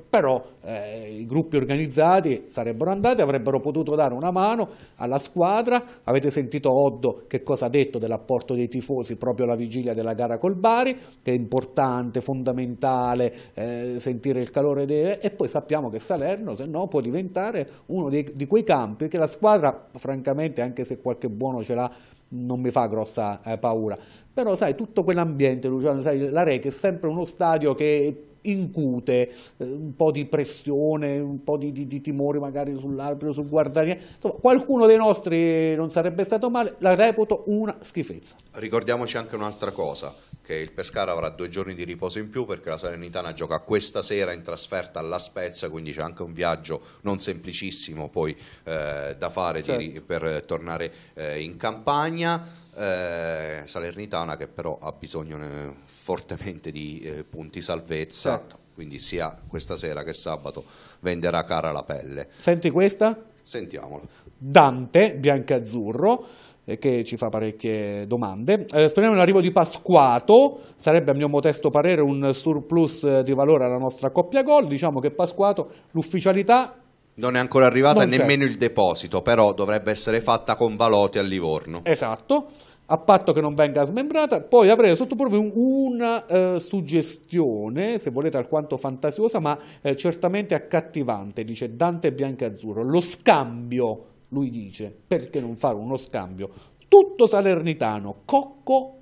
però eh, i gruppi organizzati sarebbero andati, avrebbero potuto dare una mano alla squadra, avete sentito Oddo che cosa ha detto dell'apporto dei tifosi proprio alla vigilia della gara col Bari, che è importante, fondamentale eh, sentire il calore dei... e poi sappiamo che Salerno se no può diventare uno dei, di quei campi che la squadra francamente anche se qualche buono ce l'ha non mi fa grossa eh, paura. Però sai, tutto quell'ambiente, Luciano, sai, la REC è sempre uno stadio che incute, eh, un po' di pressione, un po' di, di, di timore magari sull'albero, sul guardiano, insomma qualcuno dei nostri non sarebbe stato male, la reputo una schifezza. Ricordiamoci anche un'altra cosa, che il Pescara avrà due giorni di riposo in più perché la Salernitana gioca questa sera in trasferta alla Spezia, quindi c'è anche un viaggio non semplicissimo poi eh, da fare certo. di, per tornare eh, in campagna. Eh, salernitana che però ha bisogno eh, fortemente di eh, punti salvezza, certo. quindi sia questa sera che sabato venderà cara la pelle. Senti questa? Sentiamola. Dante, azzurro eh, che ci fa parecchie domande. Eh, speriamo l'arrivo di Pasquato, sarebbe a mio modesto parere un surplus di valore alla nostra coppia gol, diciamo che Pasquato l'ufficialità non è ancora arrivata nemmeno il deposito, però dovrebbe essere fatta con Valoti a Livorno. Esatto, a patto che non venga smembrata. Poi avrei sottoporvi una eh, suggestione, se volete alquanto fantasiosa, ma eh, certamente accattivante, dice Dante Bianca Azzurro. Lo scambio, lui dice, perché non fare uno scambio? Tutto salernitano, Cocco,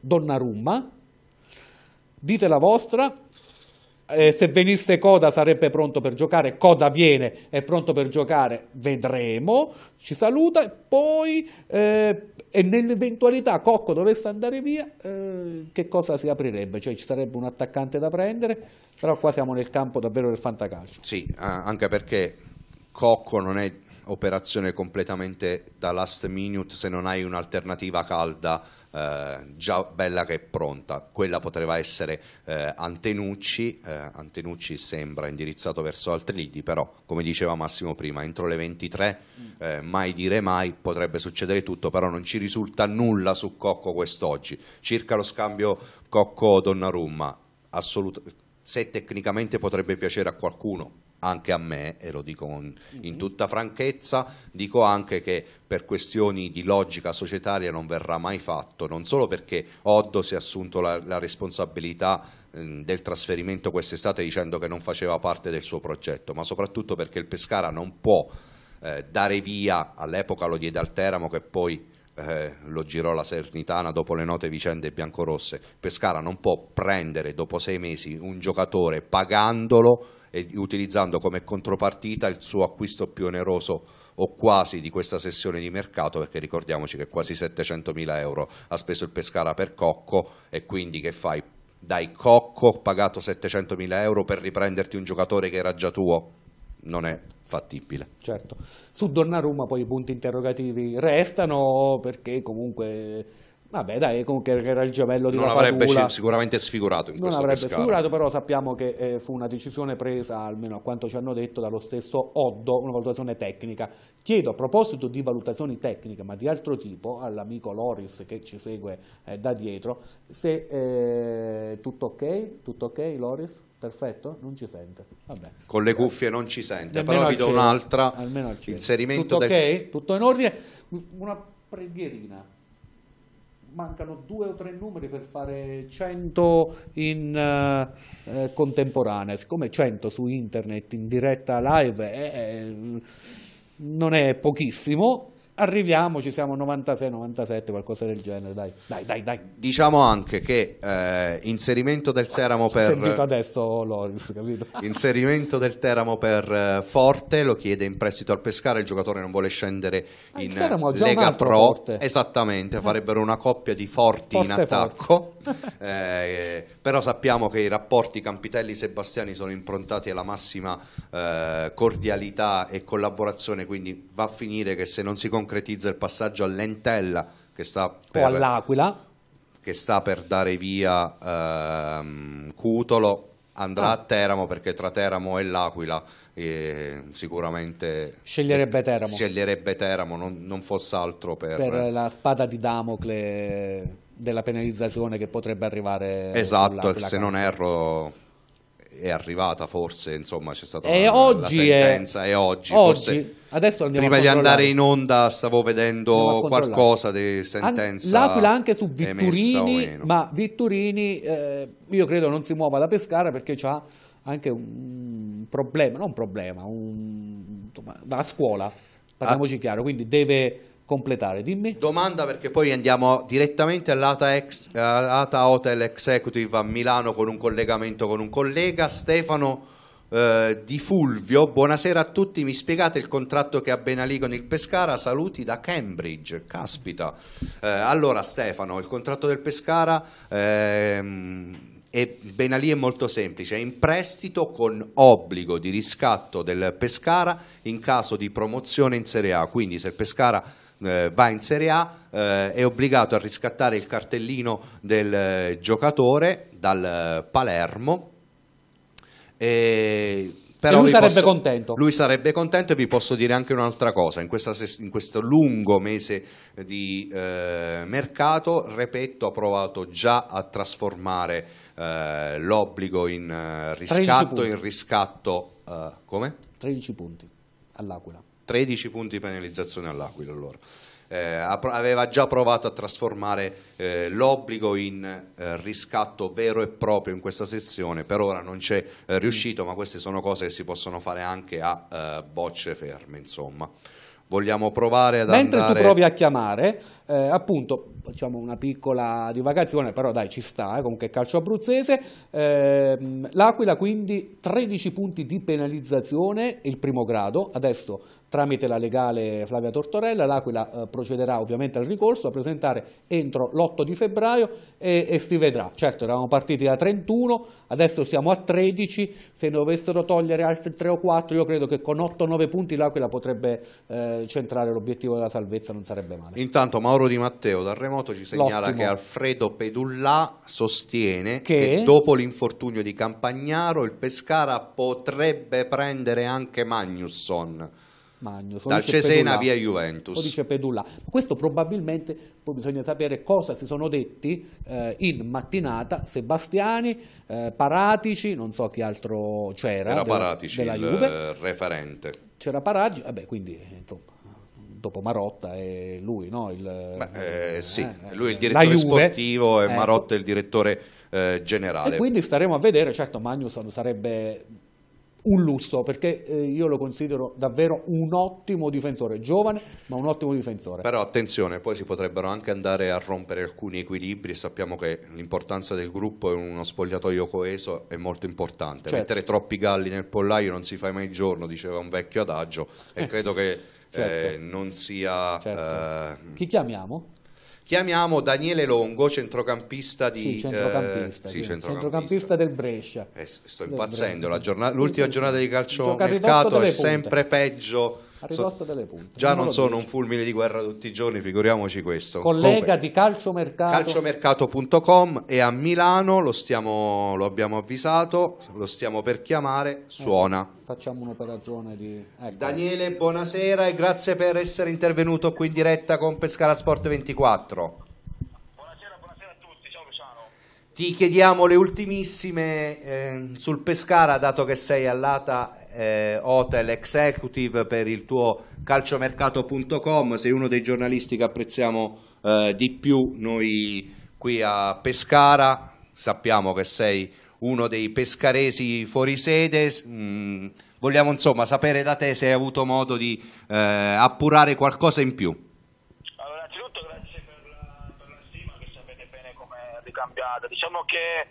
donna rumma, dite la vostra, eh, se venisse Coda sarebbe pronto per giocare, Coda viene, è pronto per giocare, vedremo, ci saluta e poi eh, e nell'eventualità Cocco dovesse andare via, eh, che cosa si aprirebbe? Cioè ci sarebbe un attaccante da prendere, però qua siamo nel campo davvero del fantacalcio. Sì, anche perché Cocco non è operazione completamente da last minute se non hai un'alternativa calda eh, già bella che è pronta. Quella potrebbe essere eh, Antenucci, eh, Antenucci sembra indirizzato verso altri lidi, però come diceva Massimo prima, entro le 23, eh, mai dire mai, potrebbe succedere tutto, però non ci risulta nulla su Cocco quest'oggi. Circa lo scambio Cocco-Donnarumma, assolut- se tecnicamente potrebbe piacere a qualcuno, anche a me, e lo dico in, in mhm. tutta franchezza, dico anche che per questioni di logica societaria non verrà mai fatto, non solo perché Oddo si è assunto la, la responsabilità ehm, del trasferimento quest'estate dicendo che non faceva parte del suo progetto, ma soprattutto perché il Pescara non può eh, dare via, all'epoca lo diede al Teramo che poi eh, lo girò la Sernitana dopo le note vicende biancorosse, Pescara non può prendere dopo sei mesi un giocatore pagandolo e utilizzando come contropartita il suo acquisto più oneroso o quasi di questa sessione di mercato perché ricordiamoci che quasi 700 mila euro ha speso il Pescara per Cocco e quindi che fai? Dai Cocco pagato 700 mila euro per riprenderti un giocatore che era già tuo? Non è fattibile. Certo. Su Donnarumma poi i punti interrogativi restano perché comunque Vabbè, dai, comunque era il gemello di Non avrebbe Padula. sicuramente sfigurato in non questo Non avrebbe pescare. sfigurato, però sappiamo che eh, fu una decisione presa, almeno a quanto ci hanno detto, dallo stesso Oddo, una valutazione tecnica. Chiedo, a proposito di valutazioni tecniche, ma di altro tipo, all'amico Loris che ci segue eh, da dietro, se eh, tutto ok, tutto ok Loris? Perfetto, non ci sente. Vabbè. Con le cuffie non ci sente, Nemmeno però vi do un'altra. Inserimento Tutto del... ok? Tutto in ordine? Una preghierina mancano due o tre numeri per fare 100 in eh, eh, contemporanea, siccome 100 su internet in diretta live eh, non è pochissimo, Arriviamo, ci siamo 96, 97, qualcosa del genere, dai, dai, dai. dai. Diciamo anche che eh, inserimento del Teramo per... Sentito adesso Loris, capito? inserimento del Teramo per eh, Forte, lo chiede in prestito al Pescara, il giocatore non vuole scendere ah, in eh, Lega Pro. Forte. Esattamente, ah. farebbero una coppia di forti forte in attacco, eh, eh, però sappiamo che i rapporti Campitelli-Sebastiani sono improntati alla massima eh, cordialità e collaborazione, quindi va a finire che se non si conclude concretizza il passaggio all'entella che sta per, o all'aquila che sta per dare via ehm, Cutolo andrà ah. a Teramo perché tra Teramo e l'Aquila eh, sicuramente sceglierebbe Teramo, sceglierebbe Teramo non, non fosse altro per... per la spada di Damocle della penalizzazione che potrebbe arrivare esatto, se non erro è arrivata forse, insomma c'è stata e una, oggi la sentenza è... e oggi, oggi... forse Adesso andiamo Prima di andare in onda stavo vedendo qualcosa di sentenza. An- L'Aquila anche su Vitturini, ma Vitturini eh, io credo non si muova da Pescara perché ha anche un problema, non un problema, un, a scuola, parliamoci ah. chiaro, quindi deve completare. Dimmi. Domanda perché poi andiamo direttamente all'ATA Ex, eh, Hotel Executive a Milano con un collegamento con un collega. Stefano eh, di Fulvio, buonasera a tutti, mi spiegate il contratto che ha Benalì con il Pescara? Saluti da Cambridge, caspita. Eh, allora Stefano, il contratto del Pescara... Ehm, e Benalì è molto semplice, è in prestito con obbligo di riscatto del Pescara in caso di promozione in Serie A, quindi se il Pescara eh, va in Serie A eh, è obbligato a riscattare il cartellino del eh, giocatore dal Palermo e però lui sarebbe posso, contento. Lui sarebbe contento e vi posso dire anche un'altra cosa, in, questa, in questo lungo mese eh, di eh, mercato Repetto ha provato già a trasformare eh, l'obbligo in eh, riscatto, in riscatto eh, come? 13 punti all'Aquila. 13 punti di penalizzazione all'Aquila allora eh, aveva già provato a trasformare eh, l'obbligo in eh, riscatto vero e proprio in questa sezione, per ora non c'è eh, riuscito, ma queste sono cose che si possono fare anche a eh, bocce ferme, insomma. Vogliamo provare ad Mentre andare... tu provi a chiamare, eh, appunto, facciamo una piccola divagazione, però dai, ci sta, eh, comunque calcio abruzzese. Eh, L'Aquila quindi 13 punti di penalizzazione, il primo grado, adesso tramite la legale Flavia Tortorella, l'Aquila eh, procederà ovviamente al ricorso a presentare entro l'8 di febbraio e, e, si vedrà. Certo, eravamo partiti da 31, adesso siamo a 13, se ne dovessero togliere altri 3 o 4, io credo che con 8-9 o punti l'Aquila potrebbe eh, centrare l'obiettivo della salvezza, non sarebbe male. Intanto Mauro Mauro Di Matteo dal remoto ci segnala L'ottimo. che Alfredo Pedullà sostiene che... che dopo l'infortunio di Campagnaro il Pescara potrebbe prendere anche Magnusson. Magnus, dal Cesena Pedulla, via Juventus. Lo dice Pedulla. Questo probabilmente poi bisogna sapere cosa si sono detti eh, in mattinata Sebastiani, eh, Paratici, non so chi altro c'era. Era della, Paratici della il Juve. referente. C'era Paratici, vabbè, quindi insomma Topo Marotta è lui, no? Il, Beh, eh, eh sì, eh, eh. lui è il direttore sportivo e ecco. Marotta è il direttore generale. E quindi staremo a vedere, certo Magnus sarebbe un lusso perché eh, io lo considero davvero un ottimo difensore, giovane ma un ottimo difensore. Però attenzione, poi si potrebbero anche andare a rompere alcuni equilibri, sappiamo che l'importanza del gruppo e uno spogliatoio coeso è molto importante, certo. mettere troppi galli nel pollaio non si fa mai il giorno, diceva un vecchio adagio e credo che certo. eh, non sia... Certo. Eh... Chi chiamiamo? Chiamiamo Daniele Longo, centrocampista di... Sì, eh, centrocampista, eh, sì, centrocampista. centrocampista del Brescia. Eh, sto impazzendo, l'ultima giornata di calcio mercato è sempre peggio ridosso delle punte. Già non sono dice. un fulmine di guerra tutti i giorni, figuriamoci questo. Collega Comunque, di calciomercato. Calciomercato.com e a Milano lo, stiamo, lo, abbiamo avvisato, lo stiamo per chiamare, eh, suona. Eh, facciamo un'operazione di... Ecco. Daniele, buonasera e grazie per essere intervenuto qui in diretta con Pescara Sport 24. Ti chiediamo le ultimissime eh, sul Pescara, dato che sei all'ATA eh, Hotel Executive per il tuo calciomercato.com, sei uno dei giornalisti che apprezziamo eh, di più noi qui a Pescara, sappiamo che sei uno dei pescaresi fuori sede, mh, mm, vogliamo insomma sapere da te se hai avuto modo di eh, appurare qualcosa in più. diciamo che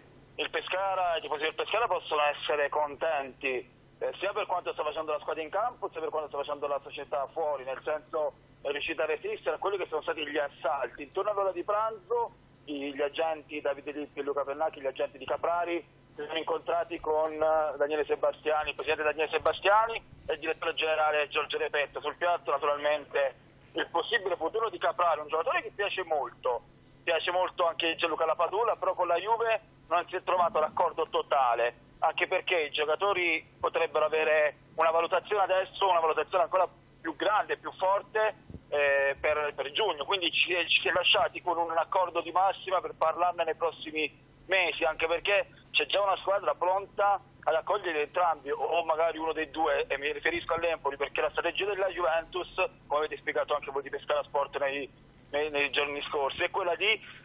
il Pescara, e i tifosi del Pescara possono essere contenti eh, sia per quanto sta facendo la squadra in campo sia per quanto sta facendo la società fuori, nel senso è riuscita a resistere a quelli che sono stati gli assalti. Intorno all'ora di pranzo gli agenti Davide Lippi e Luca Pennacchi, gli agenti di Caprari, si sono incontrati con eh, Daniele Sebastiani, il presidente Daniele Sebastiani e il direttore generale Giorgio Repetto. Sul piatto naturalmente il possibile futuro di Caprari, un giocatore che piace molto, piace molto anche Gianluca Lapadula, però con la Juve non si è trovato l'accordo totale, anche perché i giocatori potrebbero avere una valutazione adesso, una valutazione ancora più grande, più forte eh, per, per, giugno, quindi ci, ci si è lasciati con un accordo di massima per parlarne nei prossimi mesi, anche perché c'è già una squadra pronta ad accogliere entrambi o magari uno dei due e mi riferisco all'Empoli perché la strategia della Juventus come avete spiegato anche voi di Pescara Sport nei nei, nei giorni scorsi, è quella di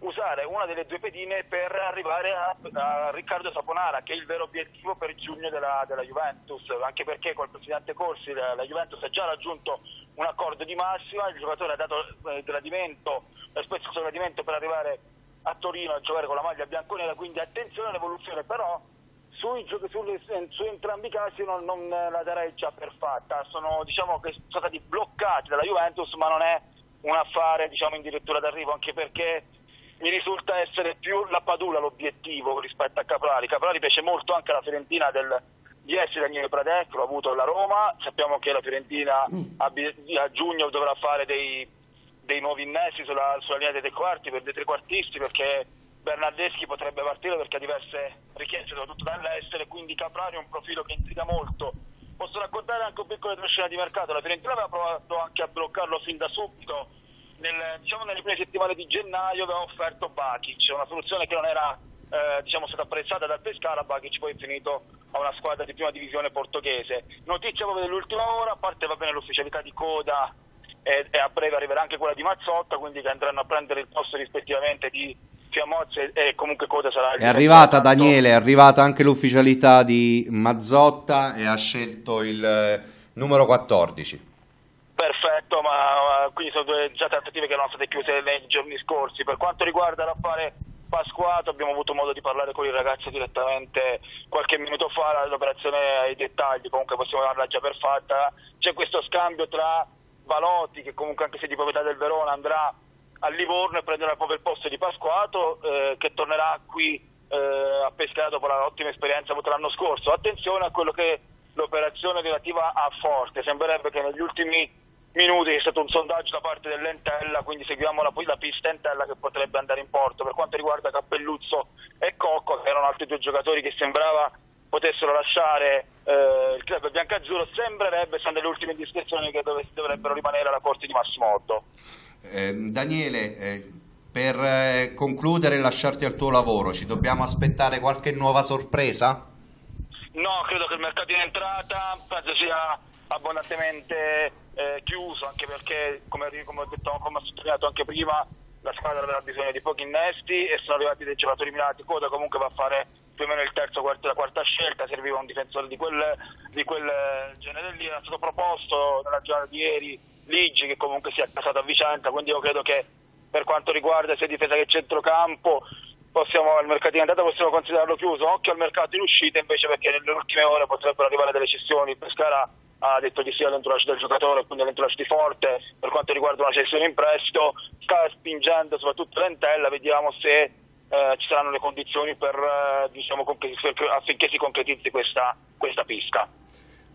usare una delle due pedine per arrivare a, a, Riccardo Saponara, che è il vero obiettivo per giugno della, della Juventus, anche perché col presidente Corsi la, la, Juventus ha già raggiunto un accordo di massima, il giocatore ha dato eh, gradimento, spesso il gradimento per arrivare a Torino a giocare con la maglia bianconera, quindi attenzione all'evoluzione, però sui, sulle, eh, su entrambi i casi non, non la darei già per fatta, sono diciamo che sono stati bloccati dalla Juventus, ma non è un affare diciamo, in direttura d'arrivo, anche perché mi risulta essere più la Padula l'obiettivo rispetto a Caprari. Caprari piace molto anche alla Fiorentina del, di essere Daniele Pradecco, l'ha avuto la Roma, sappiamo che la Fiorentina a, giugno dovrà fare dei, dei nuovi innesti sulla, sulla, linea dei tre quarti, per dei tre quartisti, perché Bernardeschi potrebbe partire perché ha diverse richieste soprattutto dall'estero, quindi Caprari è un profilo che intriga molto Posso raccontare anche un piccolo trascina di mercato, la Fiorentina aveva provato anche a bloccarlo fin da subito, Nel, diciamo, nelle prime settimane di gennaio aveva offerto Bakic, una soluzione che non era eh, diciamo, stata apprezzata dal Pescara, Bakic poi è finito a una squadra di prima divisione portoghese. Notizia proprio dell'ultima ora, a parte va bene l'ufficialità di coda e, a breve arriverà anche quella di Mazzotta, quindi che andranno a prendere il posto rispettivamente di Fiamozzi e, e comunque cosa sarà. È arrivata Daniele, è arrivata anche l'ufficialità di Mazzotta e ha scelto il eh, numero 14. Perfetto, ma quindi sono due già trattative che erano state chiuse nei giorni scorsi. Per quanto riguarda l'affare Pasquato abbiamo avuto modo di parlare con il ragazzo direttamente qualche minuto fa, l'operazione ai dettagli, comunque possiamo darla già per fatta. C'è questo scambio tra Valotti, che comunque anche se di proprietà del Verona andrà a Livorno e prenderà proprio il posto di Pasquato, eh, che tornerà qui eh, a Pescara dopo l'ottima esperienza avuta l'anno scorso. Attenzione a quello che l'operazione relativa a Forte, sembrerebbe che negli ultimi minuti è stato un sondaggio da parte dell'Entella, quindi seguiamo la, la, pista Entella che potrebbe andare in porto. Per quanto riguarda Cappelluzzo e Cocco, che erano altri due giocatori che sembrava potessero lasciare eh, il club biancazzurro sembrerebbe sono delle ultime discrezioni che dov- dovrebbero rimanere alla corte di massimo otto. Eh, Daniele, eh, per eh, concludere e lasciarti al tuo lavoro, ci dobbiamo aspettare qualche nuova sorpresa? No, credo che il mercato in entrata sia abbondantemente eh, chiuso, anche perché, come, come ho detto, come ho sottolineato anche prima, la squadra avrà bisogno di pochi innesti e sono arrivati dei giocatori mirati. Coda comunque va a fare più o meno il terzo, quarto, la quarta scelta, serviva un difensore di quel, di quel eh, genere lì, era stato proposto nella giornata di ieri Liggi che comunque si è accasato a Vicenza, quindi io credo che per quanto riguarda sia difesa che centrocampo possiamo, al mercato di andata possiamo considerarlo chiuso, occhio al mercato in uscita invece perché nelle ultime ore potrebbero arrivare delle cessioni, Pescara ha detto di sì all'entourage del giocatore, quindi all'entourage di Forte, per quanto riguarda una cessione in prestito, sta spingendo soprattutto l'entella, vediamo se eh, ci saranno le condizioni per, eh, diciamo, affinché si concretizzi questa, questa pista.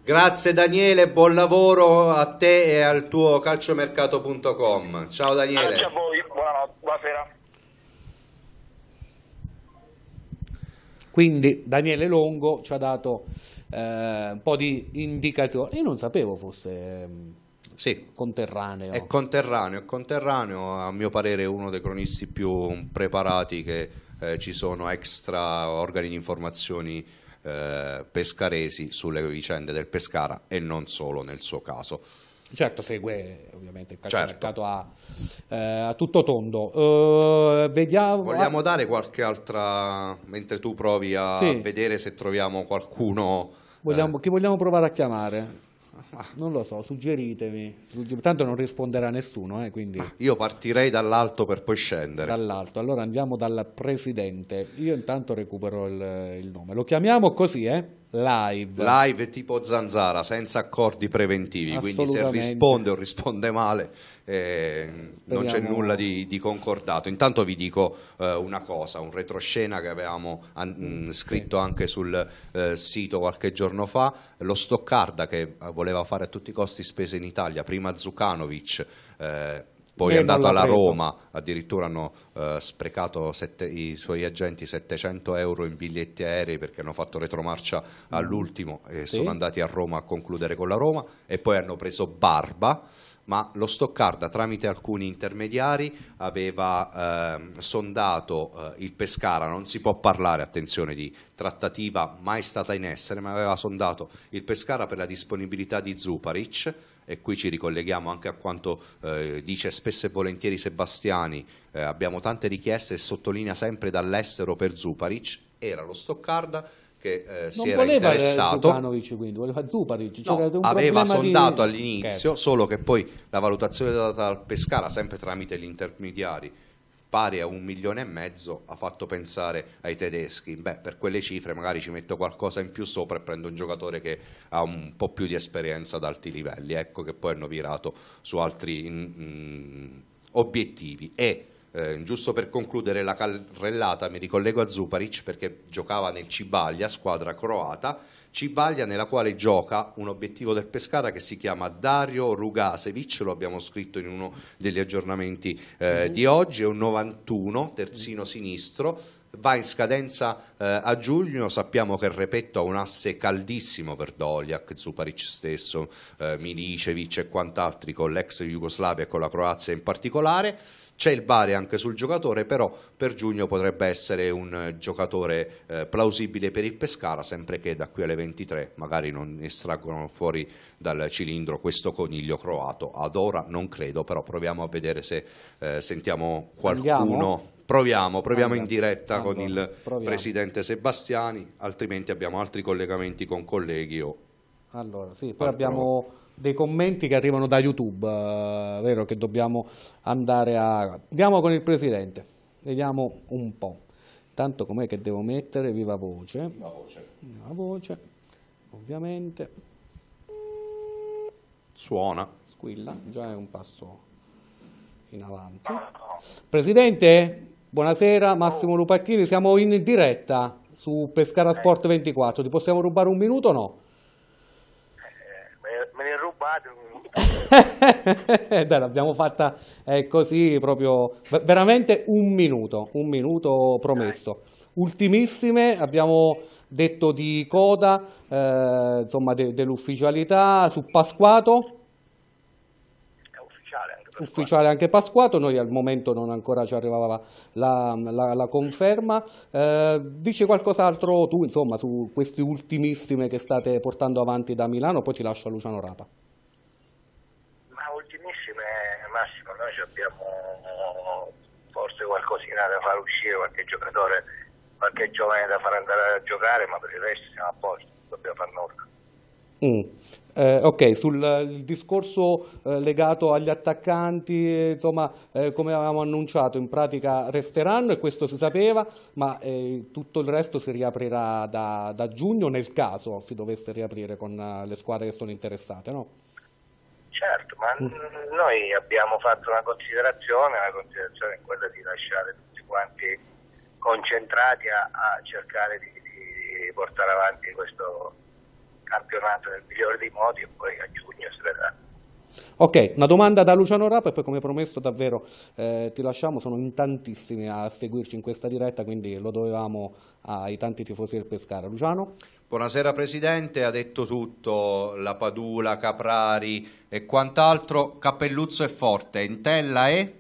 Grazie Daniele, buon lavoro a te e al tuo calciomercato.com. Ciao Daniele. Grazie a voi, buonanotte, buonasera. Quindi Daniele Longo ci ha dato eh, un po' di indicazioni. Io non sapevo fosse... Ehm, sì. Conterraneo. È conterraneo, è conterraneo, a mio parere uno dei cronisti più preparati che eh, ci sono extra organi di informazioni eh, pescaresi sulle vicende del Pescara e non solo nel suo caso. Certo, segue ovviamente il calciomercato certo. a, eh, a, tutto tondo. Uh, vediamo... Vogliamo dare qualche altra, mentre tu provi a sì. vedere se troviamo qualcuno... Vogliamo, eh... Chi vogliamo provare a chiamare? Non lo so, suggeritemi. Tanto non risponderà nessuno, eh, quindi... Ah, io partirei dall'alto per poi scendere. Dall'alto, allora andiamo dal presidente. Io intanto recupero il, il nome. Lo chiamiamo così, eh? live. Live tipo zanzara, senza accordi preventivi, quindi se risponde o risponde male eh, non c'è nulla di, di, concordato. Intanto vi dico eh, una cosa, un retroscena che avevamo an- mm, scritto sì. anche sul eh, sito qualche giorno fa, lo Stoccarda che voleva fare a tutti i costi spese in Italia, prima Zukanovic eh, poi è andato alla preso. Roma, addirittura hanno eh, sprecato sette, i suoi agenti 700 euro in biglietti aerei perché hanno fatto retromarcia all'ultimo e sì. sono andati a Roma a concludere con la Roma e poi hanno preso Barba ma lo Stoccarda tramite alcuni intermediari aveva eh, sondato eh, il Pescara, non si può parlare attenzione di trattativa mai stata in essere, ma aveva sondato il Pescara per la disponibilità di Zuparic e qui ci ricolleghiamo anche a quanto eh, dice spesso e volentieri Sebastiani, eh, abbiamo tante richieste e sottolinea sempre dall'estero per Zuparic, era lo Stoccarda che eh, si era eh, interessato Zupanovic quindi, voleva Zuparic no, aveva sondato di... all'inizio solo che poi la valutazione data dal Pescara sempre tramite gli intermediari pari a un milione e mezzo ha fatto pensare ai tedeschi, beh per quelle cifre magari ci metto qualcosa in più sopra e prendo un giocatore che ha un po' più di esperienza ad alti livelli, ecco che poi hanno virato su altri mh, mm, mm, obiettivi e eh, giusto per concludere la carrellata mi ricollego a Zuparic perché giocava nel Cibaglia, squadra croata Cibaglia nella quale gioca un obiettivo del Pescara che si chiama Dario Rugasevic, lo abbiamo scritto in uno degli aggiornamenti eh, mhm. di oggi, è un 91, terzino sinistro, va in scadenza eh, a giugno, sappiamo che Repetto ha un asse caldissimo per Doljak, Zuparic stesso, eh, Milicevic e quant'altri con l'ex Jugoslavia e con la Croazia in particolare, c'è il Bari anche sul giocatore, però per giugno potrebbe essere un eh, giocatore eh, plausibile per il Pescara, sempre che da qui alle 23 magari non estraggono fuori dal cilindro questo coniglio croato. Ad ora non credo, però proviamo a vedere se eh, sentiamo qualcuno. Andiamo. Proviamo, proviamo Andiamo. in diretta Andiamo. con il proviamo. presidente Sebastiani, altrimenti abbiamo altri collegamenti con colleghi o... Allora, sì, poi abbiamo dei commenti che arrivano da YouTube, eh, vero che dobbiamo andare a... Andiamo con il Presidente, vediamo un po'. Tanto com'è che devo mettere? Viva voce. Viva voce. Viva voce, ovviamente. Suona. Squilla, già è un passo in avanti. Presidente, buonasera, Massimo Lupacchini, siamo in diretta su Pescara Sport 24, ti possiamo rubare un minuto o no? Eh, beh, l'abbiamo fatta eh, così proprio, veramente un minuto, un minuto promesso. Ultimissime, abbiamo detto di coda, eh, insomma de dell'ufficialità, su Pasquato. ufficiale anche Pasquato. noi al momento non ancora ci arrivava la, la, la conferma. Eh, dici qualcos'altro tu, insomma, su queste ultimissime che state portando avanti da Milano, poi ti lascio a Luciano Rapa. noi abbiamo eh, forse qualcosina da far uscire, qualche giocatore, qualche giovane da far andare a giocare, ma per il resto siamo a posto, dobbiamo far nulla. Mm. Eh, ok, sul eh, discorso eh, legato agli attaccanti, eh, insomma, eh, come avevamo annunciato, in pratica resteranno e questo si sapeva, ma tutto il resto si riaprirà da, da, giugno nel caso si dovesse riaprire con le squadre che sono interessate, no? Certo, ma mm. noi abbiamo fatto una considerazione, la considerazione è quella di lasciare tutti quanti concentrati a, a cercare di, di, portare avanti questo campionato nel migliore dei modi e poi a giugno si vedrà. Ok, una domanda da Luciano Rapa e poi come promesso davvero eh, ti lasciamo, sono in tantissimi a seguirci in questa diretta, quindi lo dovevamo ai tanti tifosi del Pescara. Luciano? Buonasera Presidente, ha detto tutto, la Padula, Caprari e quant'altro, Cappelluzzo è forte, Intella è? Eh,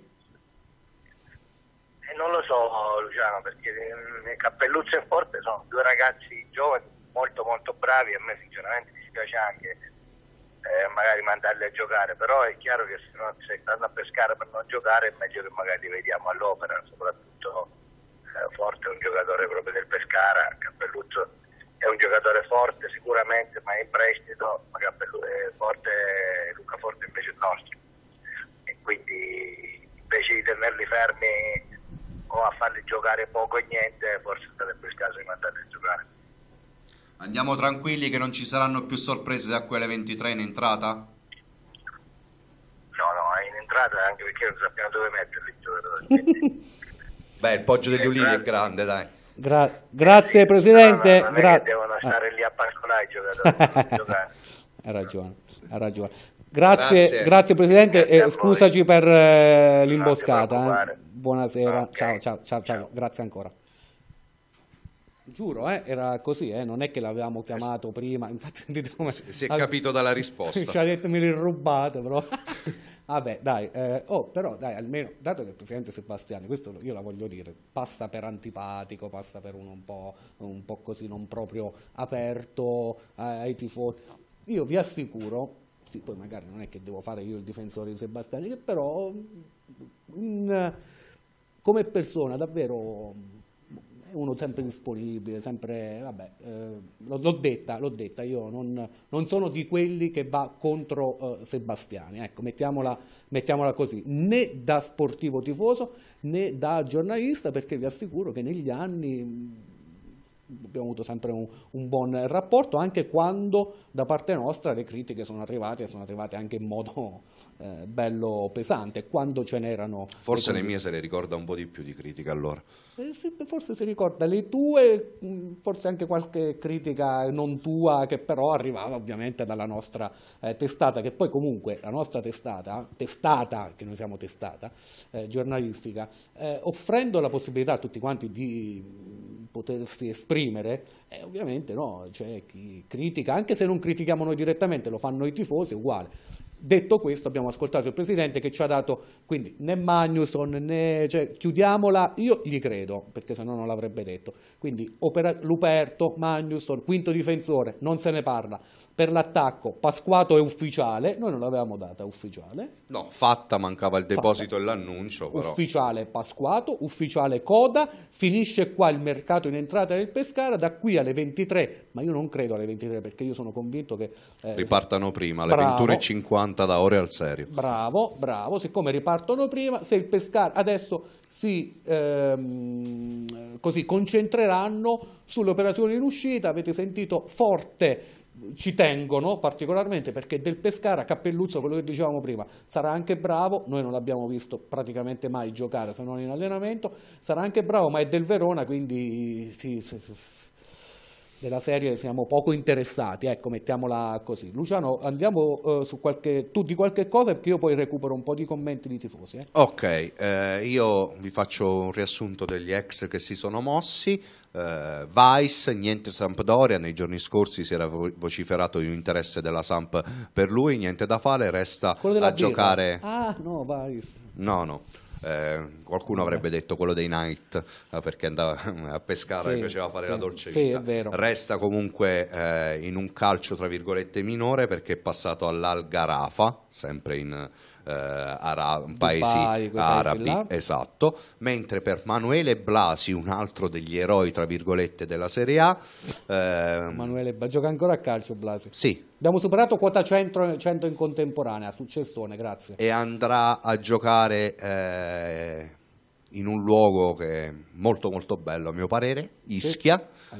non lo so Luciano, perché mm, Cappelluzzo e Forte sono due ragazzi giovani molto molto bravi, a me sinceramente mi spiace anche eh, magari mandarli a giocare, però è chiaro che se, non, se stanno a pescare per non giocare è meglio che magari li vediamo all'opera, soprattutto eh, Forte è un giocatore proprio del Pescara, Cappelluccio è un giocatore forte sicuramente, ma è in prestito, ma eh, Forte, Luca Forte invece è il nostro. E quindi invece di tenerli fermi o a farli giocare poco e niente, forse sarebbe il caso di mandarli a giocare. Andiamo tranquilli che non ci saranno più sorprese da quelle 23 in entrata? No, no, è in entrata anche perché non sappiamo dove metterli. Beh, il Poggio degli Ulivi eh, è grande, dai. Gra grazie Presidente. No, no, Gra devono eh. stare lì a palcolare i Ha ragione, ha ragione. Grazie, grazie. grazie Presidente grazie e scusaci per eh, l'imboscata. Eh. Buonasera, okay. ciao, ciao, ciao, ciao, grazie ancora. Giuro, eh, era così, eh, non è che l'avevamo eh chiamato prima. Infatti, diciamo, si, si è ah, capito dalla risposta. Ci ha detto mi rirubate, però. Vabbè, ah dai, eh, oh, però dai, almeno, dato che il presidente Sebastiani, questo io la voglio dire, passa per antipatico, passa per uno un po', un po così non proprio aperto eh, ai tifosi. Io vi assicuro, sì, poi magari non è che devo fare io il difensore di Sebastiani, che però in, mm, come persona davvero uno sempre disponibile, sempre, vabbè, eh, l'ho detta, l'ho detta, io non, non, sono di quelli che va contro eh, Sebastiani, ecco, mettiamola, mettiamola, così, né da sportivo tifoso né da giornalista, perché vi assicuro che negli anni abbiamo avuto sempre un, un, buon rapporto, anche quando da parte nostra le critiche sono arrivate, sono arrivate anche in modo eh, bello pesante, quando ce n'erano. Forse le, le mie se le ricorda un po' di più di critica allora. Eh, sì, forse si ricorda le tue, mm, forse anche qualche critica non tua che però arrivava ovviamente dalla nostra eh, testata, che poi comunque la nostra testata, testata che noi siamo testata, eh, giornalistica, eh, offrendo la possibilità a tutti quanti di potersi esprimere? E eh, ovviamente no, c'è chi critica, anche se non critichiamo noi direttamente, lo fanno i tifosi, uguale. Detto questo abbiamo ascoltato il Presidente che ci ha dato, quindi né Magnusson né, cioè, chiudiamola, io gli credo perché se no non l'avrebbe detto, quindi Luperto, Magnusson, quinto difensore, non se ne parla, per l'attacco Pasquato è ufficiale, noi non l'avevamo data ufficiale. No, fatta, mancava il deposito fatta. e l'annuncio. Però. Ufficiale Pasquato, ufficiale Coda, finisce qua il mercato in entrata del Pescara, da qui alle 23, ma io non credo alle 23 perché io sono convinto che... Eh, Ripartano prima, alle 21.50 da ore al serio. Bravo, bravo, siccome ripartono prima, se il Pescara adesso si ehm, così, concentreranno sulle operazioni in uscita, avete sentito forte ci tengono particolarmente perché del Pescara, Cappelluzzo, quello che dicevamo prima, sarà anche bravo, noi non l'abbiamo visto praticamente mai giocare se non in allenamento, sarà anche bravo ma è del Verona quindi si, si, si della serie siamo poco interessati, ecco, mettiamola così. Luciano, andiamo eh, su qualche, tu di qualche cosa perché io poi recupero un po' di commenti di tifosi. Eh. Ok, eh, io vi faccio un riassunto degli ex che si sono mossi. Eh, Weiss, niente Sampdoria, nei giorni scorsi si era vo vociferato un interesse della Samp per lui, niente da fare, resta a birra. giocare... Ah, no, Weiss. No, no. Eh, qualcuno avrebbe detto quello dei night eh, perché andava a pescare sì, e piaceva fare sì, la dolce vita. Sì, Resta comunque eh, in un calcio tra virgolette minore perché è passato all'Algarafa, sempre in eh, ara- paesi Dubai, arabi. Esatto. Mentre per Manuele Blasi, un altro degli eroi, tra virgolette, della Serie A... Ehm... Manuele, gioca ancora a calcio Blasi? Sì. Abbiamo superato quota 100, 100 in contemporanea, successone, grazie. E andrà a giocare... Eh in un luogo che è molto molto bello a mio parere, Ischia,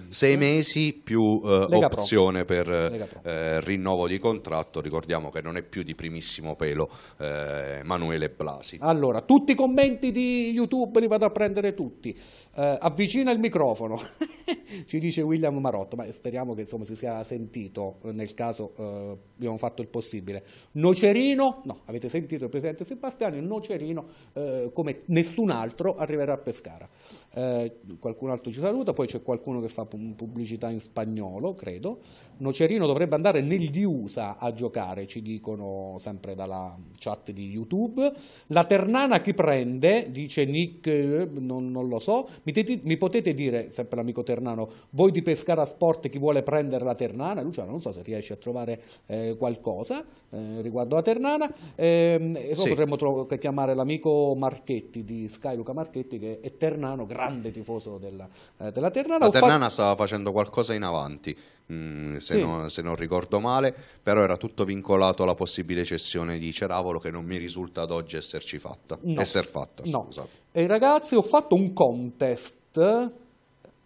sei mesi più eh, opzione per eh, eh, rinnovo di contratto, ricordiamo che non è più di primissimo pelo eh, Emanuele Blasi. Allora, tutti i commenti di YouTube li vado a prendere tutti, eh, avvicina il microfono. ci dice William Marotto, ma speriamo che insomma, si sia sentito eh, nel caso eh, abbiamo fatto il possibile. Nocerino, no, avete sentito il presidente Sebastiani, Nocerino eh, come nessun altro arriverà a Pescara. Eh, qualcun altro ci saluta, poi c'è qualcuno che fa pubblicità in spagnolo, credo. Nocerino dovrebbe andare negli USA a giocare, ci dicono sempre dalla chat di YouTube. La Ternana chi prende, dice Nick, eh, non, non lo so, mi, mi potete dire, sempre l'amico Ternano, Milano, voi di Pescara Sport chi vuole prendere la Ternana, Luciano non so se riesci a trovare eh, qualcosa eh, riguardo la Ternana, ehm, e poi sì. potremmo chiamare l'amico Marchetti di Sky Luca Marchetti che è ternano, grande tifoso della, eh, della Ternana. La Ternana stava facendo qualcosa in avanti, mm, se, sì. non, se non ricordo male, però era tutto vincolato alla possibile cessione di Ceravolo che non mi risulta ad oggi esserci fatta, no. esser fatta. No. E ragazzi ho fatto un contest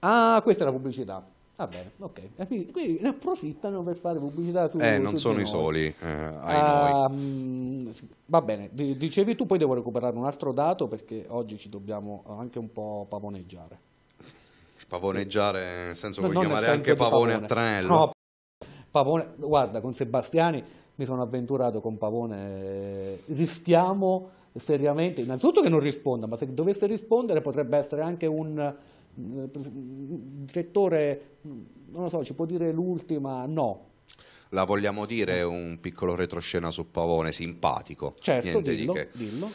Ah, questa è la pubblicità. Va bene, ok. Quindi ne approfittano per fare pubblicità su Eh, non su sono i soli, eh, ah, ehm, mh, Va bene, dicevi tu, poi devo recuperare un altro dato perché oggi ci dobbiamo anche un po' pavoneggiare. Pavoneggiare, sì. nel senso no, voglio chiamare anche pavone, pavone a tranello. No, pavone, guarda, con Sebastiani mi sono avventurato con Pavone, rischiamo seriamente, innanzitutto che non risponda, ma se dovesse rispondere potrebbe essere anche un direttore, non lo so, ci può dire l'ultima? No. La vogliamo dire un piccolo retroscena su Pavone, simpatico. Certo, Niente dillo, di che. dillo.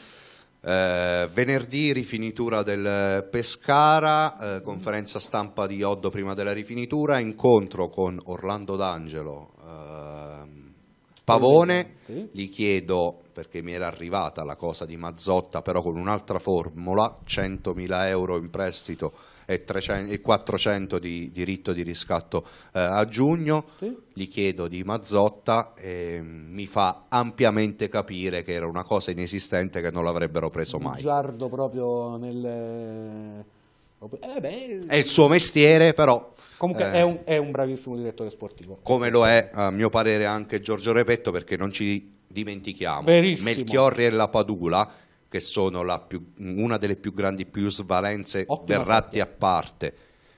Eh, venerdì rifinitura del Pescara, eh, conferenza stampa di Oddo prima della rifinitura, incontro con Orlando D'Angelo. Eh, Pavone, gli chiedo, perché mi era arrivata la cosa di Mazzotta, però con un'altra formula, 100.000 euro in prestito e, 300, e 400 di diritto di riscatto eh, a giugno, sì. gli chiedo di Mazzotta e mm, mi fa ampiamente capire che era una cosa inesistente che non l'avrebbero preso mai. Giardo proprio nel... Eh beh, è il suo mestiere, però. Comunque eh, è, un, è, un, bravissimo direttore sportivo. Come lo è, a mio parere, anche Giorgio Repetto, perché non ci dimentichiamo. Verissimo. Melchiorri e la Padula che sono più, una delle più grandi plusvalenze Ottima ratti a parte,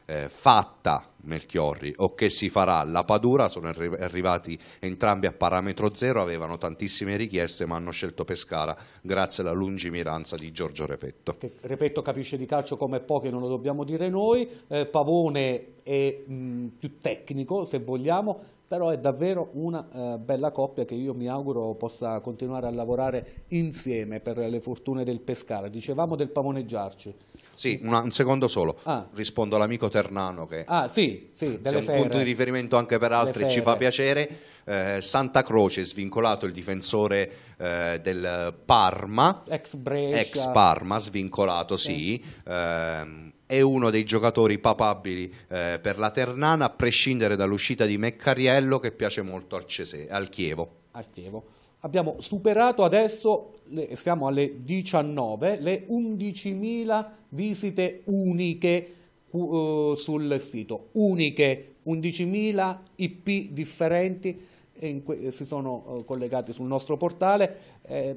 eh, fatta Melchiorri o che si farà la Padura, sono arrivati entrambi a parametro zero, avevano tantissime richieste ma hanno scelto Pescara grazie alla lungimiranza di Giorgio Repetto. Che, Repetto capisce di calcio come pochi, non lo dobbiamo dire noi, eh, Pavone è mh, più tecnico se vogliamo, però è davvero una eh, bella coppia che io mi auguro possa continuare a lavorare insieme per le fortune del Pescara. Dicevamo del pavoneggiarci. Sì, mm. una, un secondo solo. Ah. Rispondo all'amico Ternano che ah, sì, sì, è un punto di riferimento anche per altri, ci fa piacere. Eh, Santa Croce, svincolato il difensore eh, del Parma, ex, ex, Parma, svincolato sì. Eh, è uno dei giocatori papabili eh, per la Ternana, a prescindere dall'uscita di Meccariello che piace molto al, Cese, al Chievo. Al Chievo abbiamo superato adesso, siamo alle 19, le 11.000 visite uniche uh, sul sito, uniche, 11.000 IP differenti si sono eh, collegati sul nostro portale. Eh,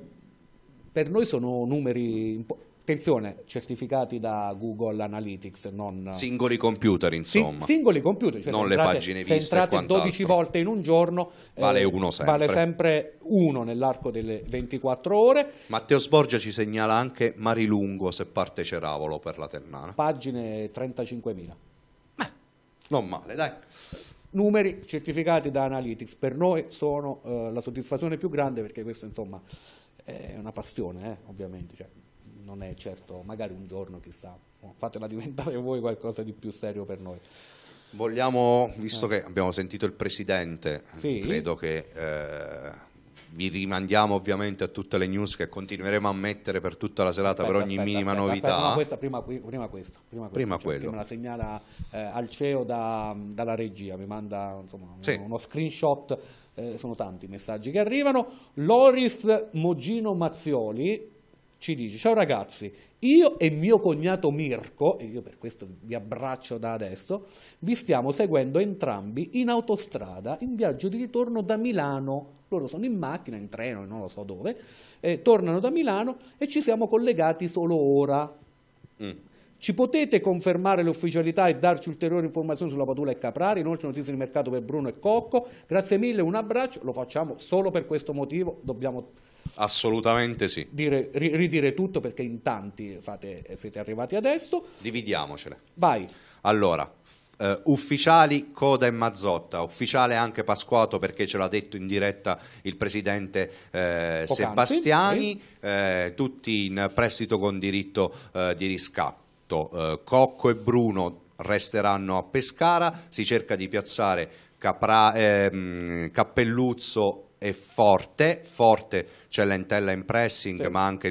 per noi sono numeri importanti Attenzione, certificati da Google Analytics, non... Singoli computer, insomma. Sì, singoli computer, cioè non entrate, le pagine viste se entrate 12 volte in un giorno... Vale eh, uno sempre. Vale sempre uno nell'arco delle 24 ore. Matteo Sborgia ci segnala anche Marilungo, se parte Ceravolo per la Ternana. Pagine 35.000. Beh, non male, dai numeri certificati da Analytics per noi sono eh, la soddisfazione più grande perché questa insomma è una passione eh, ovviamente cioè, non è certo, magari un giorno chissà, fatela diventare voi qualcosa di più serio per noi. Vogliamo, visto eh. che abbiamo sentito il Presidente, sì. credo che eh, vi rimandiamo ovviamente a tutte le news che continueremo a mettere per tutta la serata aspetta, per ogni aspetta, minima aspetta, novità. no, questa, prima, prima questa, prima, prima cioè, quello. Che la segnala eh, al CEO da, dalla regia, mi manda insomma, sì. uno screenshot, eh, sono tanti i messaggi che arrivano. Loris Mogino Mazzioli ci dice, ciao ragazzi, io e mio cognato Mirko, e io per questo vi abbraccio da adesso, vi stiamo seguendo entrambi in autostrada in viaggio di ritorno da Milano. Loro sono in macchina, in treno, non lo so dove, eh, tornano da Milano e ci siamo collegati solo ora. Mm. Ci potete confermare l'ufficialità e darci ulteriori informazioni sulla Padula e Caprari, inoltre notizie di mercato per Bruno e Cocco. Grazie mille, un abbraccio, lo facciamo solo per questo motivo, dobbiamo Assolutamente sì. Dire, ri, ridire tutto perché in tanti fate, siete arrivati adesso. Dividiamocele. Vai. Allora, Uh, ufficiali Coda e Mazzotta, ufficiale anche Pasquato perché ce l'ha detto in diretta il presidente eh, Sebastiani, eh, tutti in prestito con diritto eh, di riscatto. Eh, Cocco e Bruno resteranno a Pescara, si cerca di piazzare Capra, ehm, Cappelluzzo è forte, forte c'è l'entella in pressing sì. ma anche,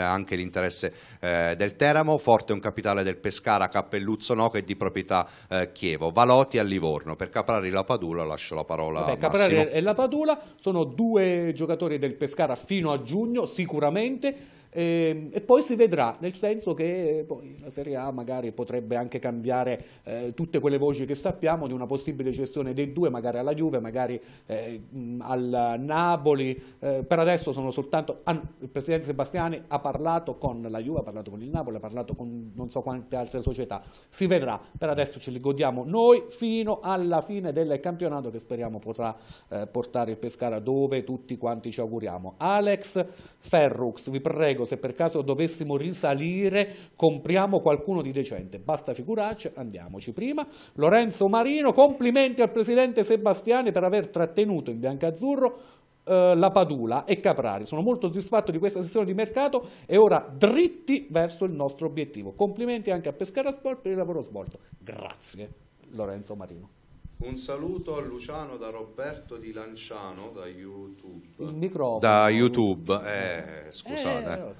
anche l'interesse eh, del Teramo, forte un capitale del Pescara, Cappelluzzo no che è di proprietà eh, Chievo, Valoti a Livorno, per Caprari e la Padula lascio la parola Vabbè, Caprari e la Padula sono due giocatori del Pescara fino a giugno sicuramente e, ehm, e, poi si vedrà, nel senso che eh, poi la Serie A magari potrebbe anche cambiare eh, tutte quelle voci che sappiamo di una possibile gestione dei due, magari alla Juve, magari eh, al Napoli. Eh, per adesso sono soltanto. il presidente Sebastiani ha parlato con la Juve, ha parlato con il Napoli, ha parlato con non so quante altre società. Si vedrà, per adesso ce li godiamo noi fino alla fine del campionato che speriamo potrà eh, portare il Pescara dove tutti quanti ci auguriamo. Alex Ferrux, vi prego prego, se per caso dovessimo risalire, compriamo qualcuno di decente. Basta figuracce, andiamoci prima. Lorenzo Marino, complimenti al presidente Sebastiani per aver trattenuto in biancazzurro eh, la Padula e Caprari. Sono molto soddisfatto di questa sessione di mercato e ora dritti verso il nostro obiettivo. Complimenti anche a Pescara Sport per il lavoro svolto. Grazie Lorenzo Marino. Un saluto a Luciano da Roberto di Lanciano da YouTube. Da YouTube, eh, eh scusate. Eh,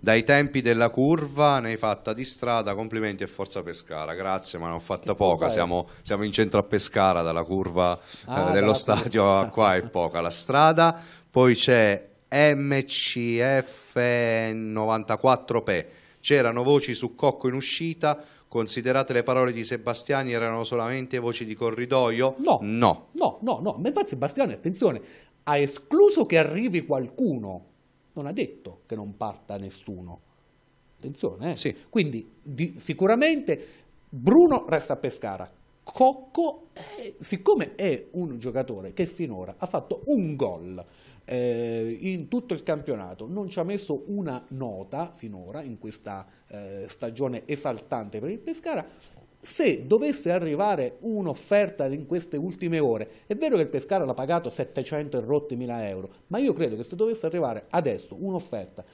Dai tempi della curva ne hai fatta di strada, complimenti e forza Pescara, grazie ma ne ho fatta che poca, siamo, siamo, in centro a Pescara dalla curva ah, eh, dello stadio curva. Ah, qua è poca la strada, poi c'è MCF94P, c'erano voci su Cocco in uscita, Considerate le parole di Sebastiani erano solamente voci di corridoio? No, no, no, no, no. ma infatti Sebastiani, attenzione, ha escluso che arrivi qualcuno, non ha detto che non parta nessuno. Attenzione, eh? sì. quindi di, sicuramente Bruno resta a Pescara, Cocco, è, siccome è un giocatore che finora ha fatto un gol eh, in tutto il campionato, non ci ha messo una nota finora in questa eh, stagione esaltante per il Pescara, se dovesse arrivare un'offerta in queste ultime ore, è vero che il Pescara l'ha pagato 700 e rotti mila euro, ma io credo che se dovesse arrivare adesso un'offerta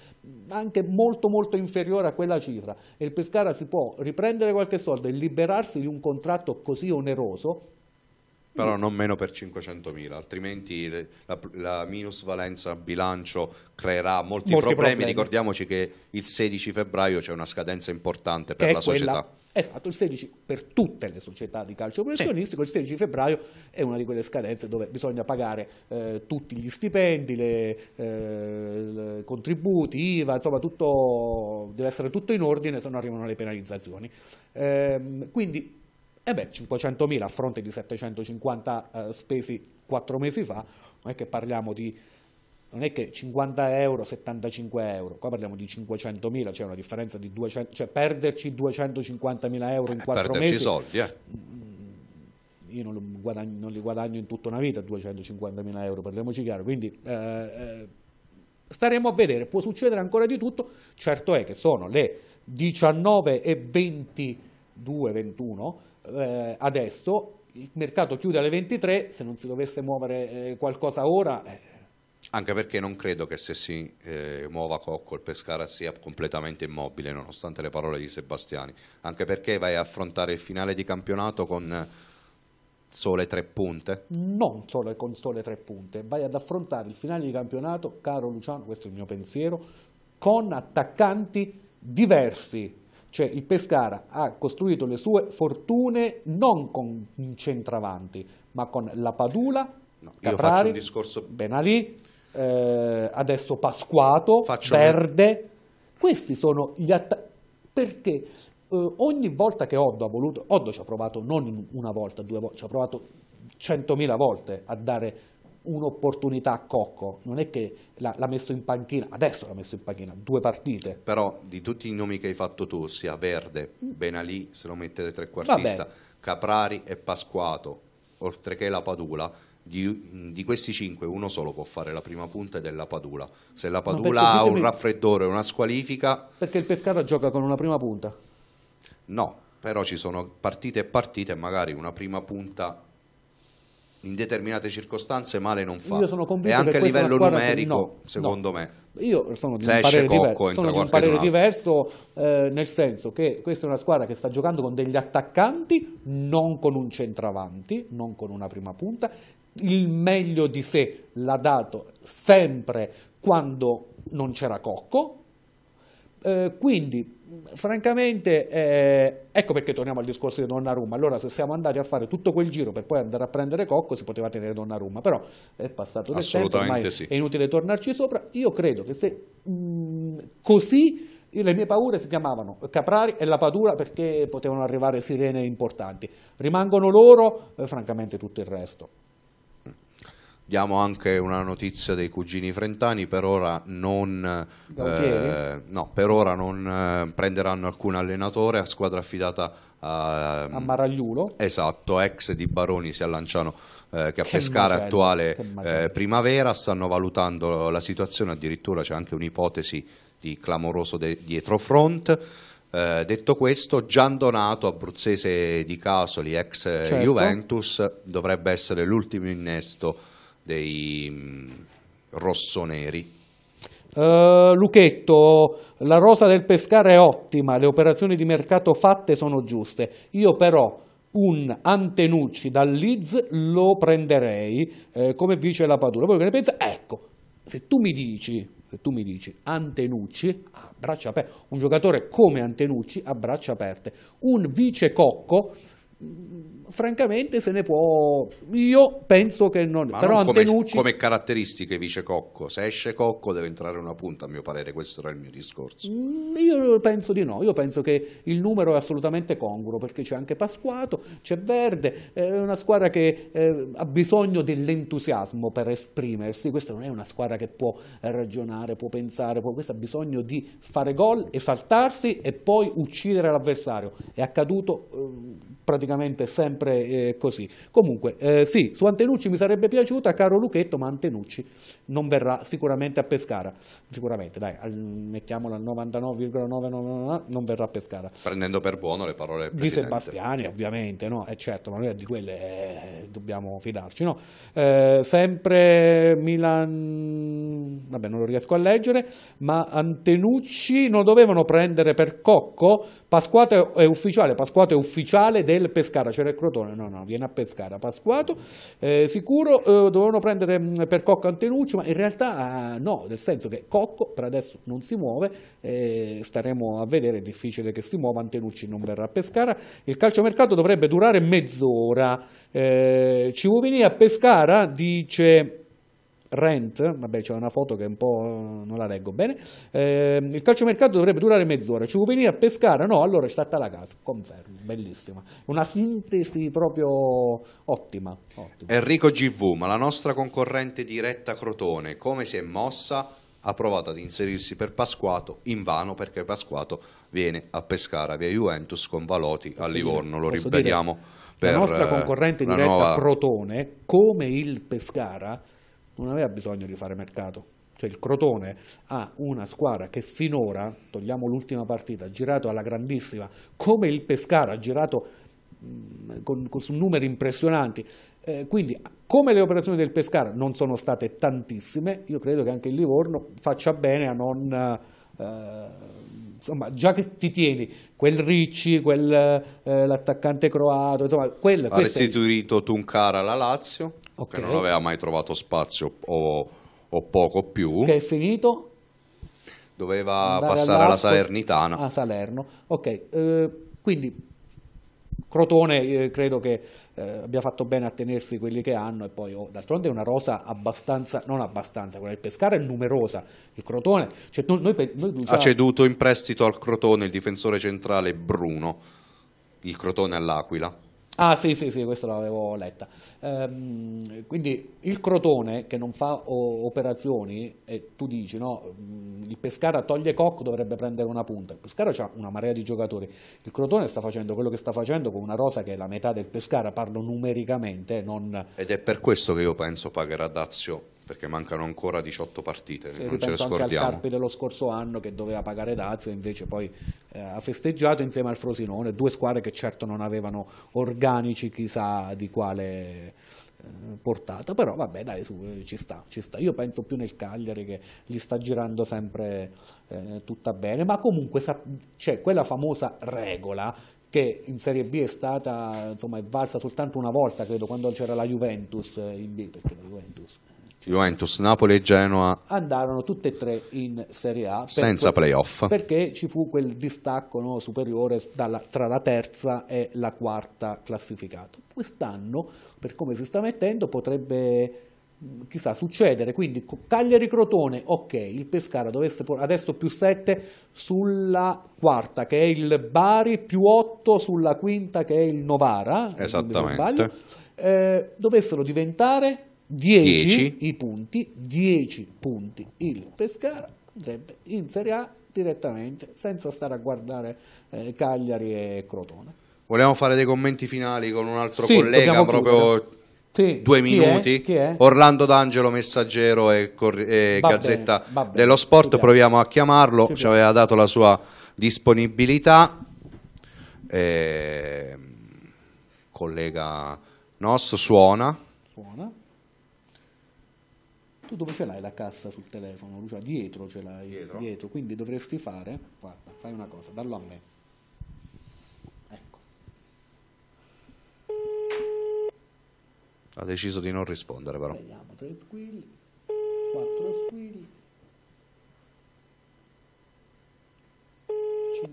anche molto molto inferiore a quella cifra e il Pescara si può riprendere qualche soldo e liberarsi di un contratto così oneroso, però non meno per 500.000, altrimenti la, la, minusvalenza bilancio creerà molti, molti problemi. problemi. Ricordiamoci che il 16 febbraio c'è una scadenza importante per che la società. Quella, esatto, il 16 per tutte le società di calcio professionistico, sì. il 16 febbraio è una di quelle scadenze dove bisogna pagare eh, tutti gli stipendi, i eh, contributi, IVA, insomma tutto, deve essere tutto in ordine, se no arrivano le penalizzazioni. Eh, quindi e eh beh, 500.000 a fronte di 750 eh, spesi quattro mesi fa, non è che parliamo di non è che 50 euro, 75 euro, qua parliamo di 500.000, c'è cioè una differenza di 200, cioè perderci 250.000 euro in eh, quattro eh, mesi. soldi, eh. Mm, io non, guadagno, non, li guadagno in tutta una vita 250.000 euro, parliamoci chiaro, quindi eh, eh, staremo a vedere, può succedere ancora di tutto, certo è che sono le 19 e 22, 21, eh, adesso, il mercato chiude alle 23, se non si dovesse muovere eh, qualcosa ora... Eh. Anche perché non credo che se si eh, muova Cocco il Pescara sia completamente immobile, nonostante le parole di Sebastiani. Anche perché vai a affrontare il finale di campionato con eh, sole tre punte? Non solo con sole tre punte, vai ad affrontare il finale di campionato, caro Luciano, questo è il mio pensiero, con attaccanti diversi, cioè il Pescara ha costruito le sue fortune non con centravanti, ma con la Padula, no, Caprari, discorso... Benalì, eh, adesso Pasquato, faccio Verde. Me. Questi sono gli attacchi. Perché eh, ogni volta che Oddo ha voluto, Oddo ci ha provato non una volta, due volte, ci ha provato centomila volte a dare un'opportunità a cocco, non è che l'ha messo in panchina, adesso l'ha messo in panchina, due partite. Però di tutti i nomi che hai fatto tu, sia Verde, mm. Benalì, se lo mettete trequartista, Vabbè. Caprari e Pasquato, oltre che la Padula, di, di, questi cinque uno solo può fare la prima punta ed è la Padula. Se la Padula ha un raffreddore, una squalifica... Perché il Pescara gioca con una prima punta? No, però ci sono partite e partite, magari una prima punta in determinate circostanze male non fa. Io sono e anche a livello numerico, no, secondo no. me. Io sono di un parere, diverso, sono di un parere diverso eh, nel senso che questa è una squadra che sta giocando con degli attaccanti, non con un centravanti, non con una prima punta. Il meglio di sé l'ha dato sempre quando non c'era Cocco, eh, quindi, francamente, eh, ecco perché torniamo al discorso di Donnarumma. Allora, se siamo andati a fare tutto quel giro per poi andare a prendere Cocco, si poteva tenere Donnarumma, però è passato del tempo, ormai sì. è inutile tornarci sopra. Io credo che se mh, mm, così le mie paure si chiamavano Caprari e la Padura perché potevano arrivare sirene importanti. Rimangono loro, eh, francamente, tutto il resto. Diamo anche una notizia dei cugini frentani, per ora non, eh, no, per ora non eh, prenderanno alcun allenatore, a squadra affidata a, a Maragliulo. Esatto, ex di Baroni si allanciano eh, che a che Pescara macello, attuale eh, primavera, stanno valutando la situazione, addirittura c'è anche un'ipotesi di clamoroso de- dietro front. Eh, detto questo, Gian Donato, abruzzese di Casoli, ex certo. Juventus, dovrebbe essere l'ultimo innesto dei mh, mm, rossoneri? Uh, eh, Luchetto, la rosa del Pescara è ottima, le operazioni di mercato fatte sono giuste. Io però un Antenucci dal Leeds lo prenderei eh, come vice la Padura. Voi che ne pensa? Ecco, se tu mi dici, se tu mi dici Antenucci a braccia aperte, un giocatore come Antenucci a braccia aperte, un vice Cocco francamente se ne può io penso che non Ma però non come, Antenucci come caratteristiche vice Cocco se esce Cocco deve entrare una punta a mio parere questo era il mio discorso mm, io penso di no io penso che il numero è assolutamente congruo perché c'è anche Pasquato c'è Verde è una squadra che eh, ha bisogno dell'entusiasmo per esprimersi questa non è una squadra che può ragionare può pensare può, questa ha bisogno di fare gol e saltarsi e poi uccidere l'avversario è accaduto eh, praticamente sempre eh, così. Comunque, eh, sì, su Antenucci mi sarebbe piaciuta, caro Luchetto, ma Antenucci non verrà sicuramente a Pescara. Sicuramente, dai, mettiamola al 99,999, non verrà a Pescara. Prendendo per buono le parole Di Sebastiani, ovviamente, no? Eh, certo, ma noi di quelle eh, dobbiamo fidarci, no? Eh, sempre Milan... vabbè, non lo riesco a leggere, ma Antenucci non dovevano prendere per cocco, Pasquato è ufficiale, Pasquato è ufficiale del del Pescara, c'era il Crotone, no no, viene a Pescara, Pasquato, eh, sicuro eh, dovevano prendere mm, per Cocco Antenucci, ma in realtà ah, no, nel senso che Cocco per adesso non si muove, eh, staremo a vedere, è difficile che si muova, Antenucci non verrà a Pescara, il calciomercato dovrebbe durare mezz'ora, eh, ci vuoi venire a Pescara? Dice... Rent, vabbè c'è una foto che un po' non la leggo bene, eh, il calciomercato dovrebbe durare mezz'ora, ci vuoi venire a pescare? No, allora è stata la casa, confermo, bellissima, una sintesi proprio ottima, ottima. Enrico GV, ma la nostra concorrente diretta Crotone come si è mossa? ha provato ad inserirsi per Pasquato, invano perché Pasquato viene a Pescara via Juventus con Valoti a Livorno, dire, lo ribadiamo. Dire la nostra eh, concorrente diretta nuova... Crotone, come il Pescara, non aveva bisogno di fare mercato. Cioè il Crotone ha una squadra che finora, togliamo l'ultima partita, ha girato alla grandissima, come il Pescara ha girato mh, mm, con, con numeri impressionanti. Eh, quindi come le operazioni del Pescara non sono state tantissime, io credo che anche il Livorno faccia bene a non... Eh, insomma, già che ti tieni quel Ricci, eh, l'attaccante croato, insomma, quel, ha restituito è... Tuncara alla Lazio, okay. che non aveva mai trovato spazio o, o poco più. Che è finito? Doveva passare alla Salernitana. A Salerno, ok. Eh, quindi Crotone eh, credo che eh, abbia fatto bene a tenersi quelli che hanno e poi oh, d'altronde è una rosa abbastanza, non abbastanza, quella del Pescara è numerosa, il Crotone cioè, noi, noi, noi, ha ceduto in prestito al Crotone il difensore centrale Bruno, il Crotone all'Aquila Ah sì sì sì, questo l'avevo letta. Ehm, quindi il Crotone che non fa operazioni e tu dici no, mm, il Pescara toglie Cocco dovrebbe prendere una punta, il Pescara ha una marea di giocatori, il Crotone sta facendo quello che sta facendo con una rosa che è la metà del Pescara, parlo numericamente. Non... Ed è per questo che io penso pagherà Dazio perché mancano ancora 18 partite, sì, non ce le scordiamo. Anche al Carpi dello scorso anno che doveva pagare Dazio invece poi eh, ha festeggiato insieme al Frosinone, due squadre che certo non avevano organici chissà di quale eh, portata, però vabbè dai su, eh, ci sta, ci sta. Io penso più nel Cagliari che gli sta girando sempre eh, tutta bene, ma comunque c'è quella famosa regola che in Serie B è stata, insomma, è valsa soltanto una volta, credo, quando c'era la Juventus in B, perché la Juventus Juventus, Napoli e Genoa andarono tutte e tre in Serie A senza quel, playoff perché ci fu quel distacco no, superiore dalla, tra la terza e la quarta classificata. Quest'anno, per come si sta mettendo, potrebbe chissà succedere. Quindi Cagliari Crotone, ok, il Pescara dovesse adesso più 7 sulla quarta che è il Bari, più 8 sulla quinta che è il Novara, esattamente. Eh, dovessero diventare 10, i punti, 10 punti il Pescara andrebbe in Serie A direttamente senza stare a guardare eh, Cagliari e Crotone. Vogliamo fare dei commenti finali con un altro sì, collega proprio sì. due minuti. Chi è? Chi è? Orlando D'Angelo, messaggero e, e gazzetta bene, dello sport, proviamo a chiamarlo, ci, ci aveva dato la sua disponibilità. Eh, collega nostro suona. Suona tu dove ce l'hai la cassa sul telefono, Lucia? Dietro ce l'hai, dietro. dietro. quindi dovresti fare, guarda, fai una cosa, dallo a me. Ecco. Ha deciso di non rispondere però. Vediamo, tre squilli, quattro squilli.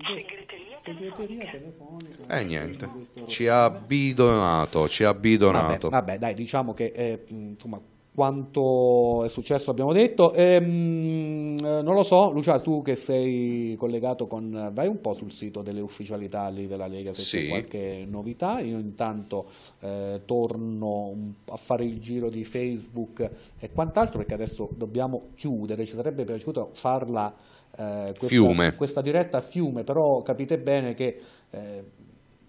Segreteria, segreteria telefonica. E eh, niente, ci ha bidonato, ci ha bidonato. Vabbè, vabbè dai, diciamo che eh, insomma quanto è successo abbiamo detto. Ehm, eh, non lo so, Lucia, tu che sei collegato con... vai un po' sul sito delle ufficialità lì della Lega se sì. c'è qualche novità. Io intanto eh, torno a fare il giro di Facebook e quant'altro perché adesso dobbiamo chiudere. Ci sarebbe piaciuto farla eh, questa, questa, diretta a Fiume, però capite bene che... Eh,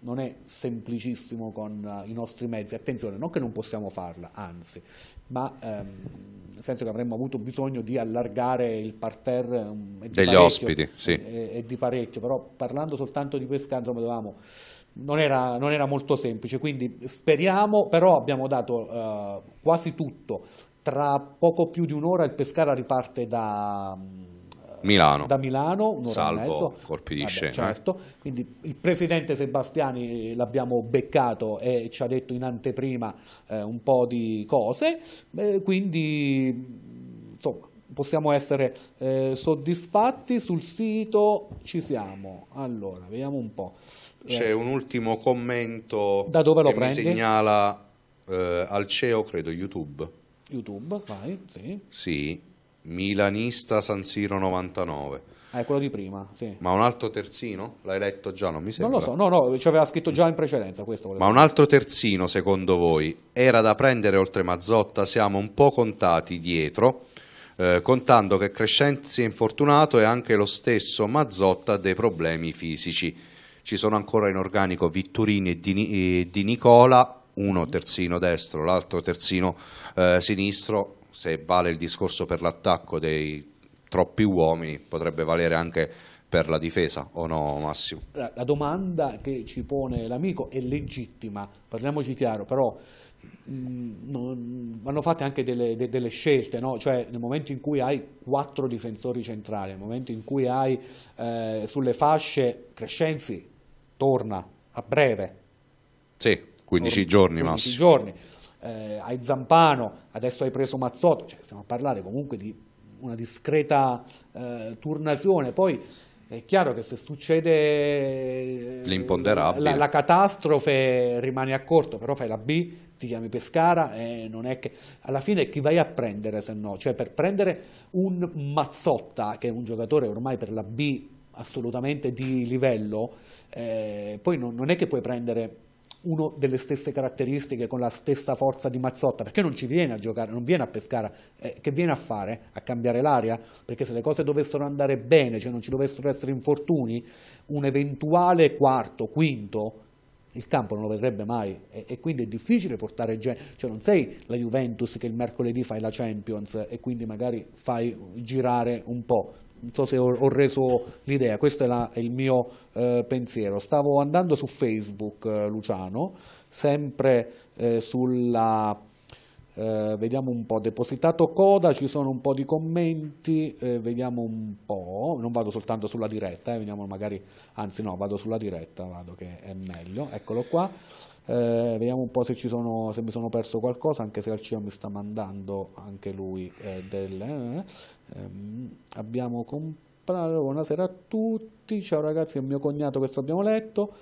non è semplicissimo con eh, i nostri mezzi, attenzione, non che non possiamo farla, anzi, ma ehm, nel senso che avremmo avuto bisogno di allargare il parterre um, degli ospiti, sì. e, e, di parecchio, però parlando soltanto di pesca, insomma, dovevamo... Non era, non era, molto semplice, quindi speriamo, però abbiamo dato eh, quasi tutto. Tra poco più di un'ora il Pescara riparte da, mm, Milano. da Milano, un'ora Salvo e mezzo. colpi di scena. Certo, quindi il presidente Sebastiani eh, l'abbiamo beccato e ci ha detto in anteprima eh, un po' di cose, eh, quindi insomma possiamo essere eh, soddisfatti, sul sito ci siamo. Allora, vediamo un po'. C'è eh, un ultimo commento da dove lo che prendi? mi segnala eh, al CEO, credo, YouTube. YouTube, vai, sì. Sì, Milanista San Siro 99. Ah, è quello di prima, sì. Ma un altro terzino? L'hai letto già, non mi sembra. Non lo so, no, no, ci aveva scritto già in precedenza questo. Ma un altro terzino, secondo voi, era da prendere oltre Mazzotta? Siamo un po' contati dietro, eh, contando che Crescenzi è infortunato e anche lo stesso Mazzotta ha dei problemi fisici. Ci sono ancora in organico Vitturini e Di, e di Nicola, uno terzino destro, l'altro terzino eh, sinistro, se vale il discorso per l'attacco dei troppi uomini, potrebbe valere anche per la difesa o no Massimo? La, domanda che ci pone l'amico è legittima, parliamoci chiaro, però mh, mm, non, vanno fatte anche delle, de, delle scelte, no? cioè nel momento in cui hai quattro difensori centrali, nel momento in cui hai eh, sulle fasce Crescenzi torna a breve. Sì, 15 Or giorni Massimo. 15 giorni eh, hai Zampano, adesso hai preso Mazzotto, cioè stiamo a parlare comunque di una discreta eh, turnazione, poi è chiaro che se succede eh, la, la, catastrofe rimani a corto, però fai la B, ti chiami Pescara e non è che... Alla fine chi vai a prendere se no? Cioè per prendere un Mazzotta, che è un giocatore ormai per la B assolutamente di livello, eh, poi non, non è che puoi prendere uno delle stesse caratteristiche, con la stessa forza di Mazzotta, perché non ci viene a giocare, non viene a pescare, eh, che viene a fare? A cambiare l'aria? Perché se le cose dovessero andare bene, cioè non ci dovessero essere infortuni, un eventuale quarto, quinto, il campo non lo vedrebbe mai e, e quindi è difficile portare gente, cioè non sei la Juventus che il mercoledì fai la Champions e quindi magari fai girare un po', non so se ho, ho reso l'idea, questo è, la, è, il mio eh, pensiero. Stavo andando su Facebook, eh, Luciano, sempre eh, sulla... Eh, vediamo un po', depositato coda, ci sono un po' di commenti, eh, vediamo un po', non vado soltanto sulla diretta, eh, vediamo magari, anzi no, vado sulla diretta, vado che è meglio, eccolo qua, vediamo un po' se, sono, se, mi sono perso qualcosa, anche se al mi sta mandando anche lui delle ehm, abbiamo comprato, buonasera a tutti, ciao ragazzi, è mio cognato questo abbiamo letto,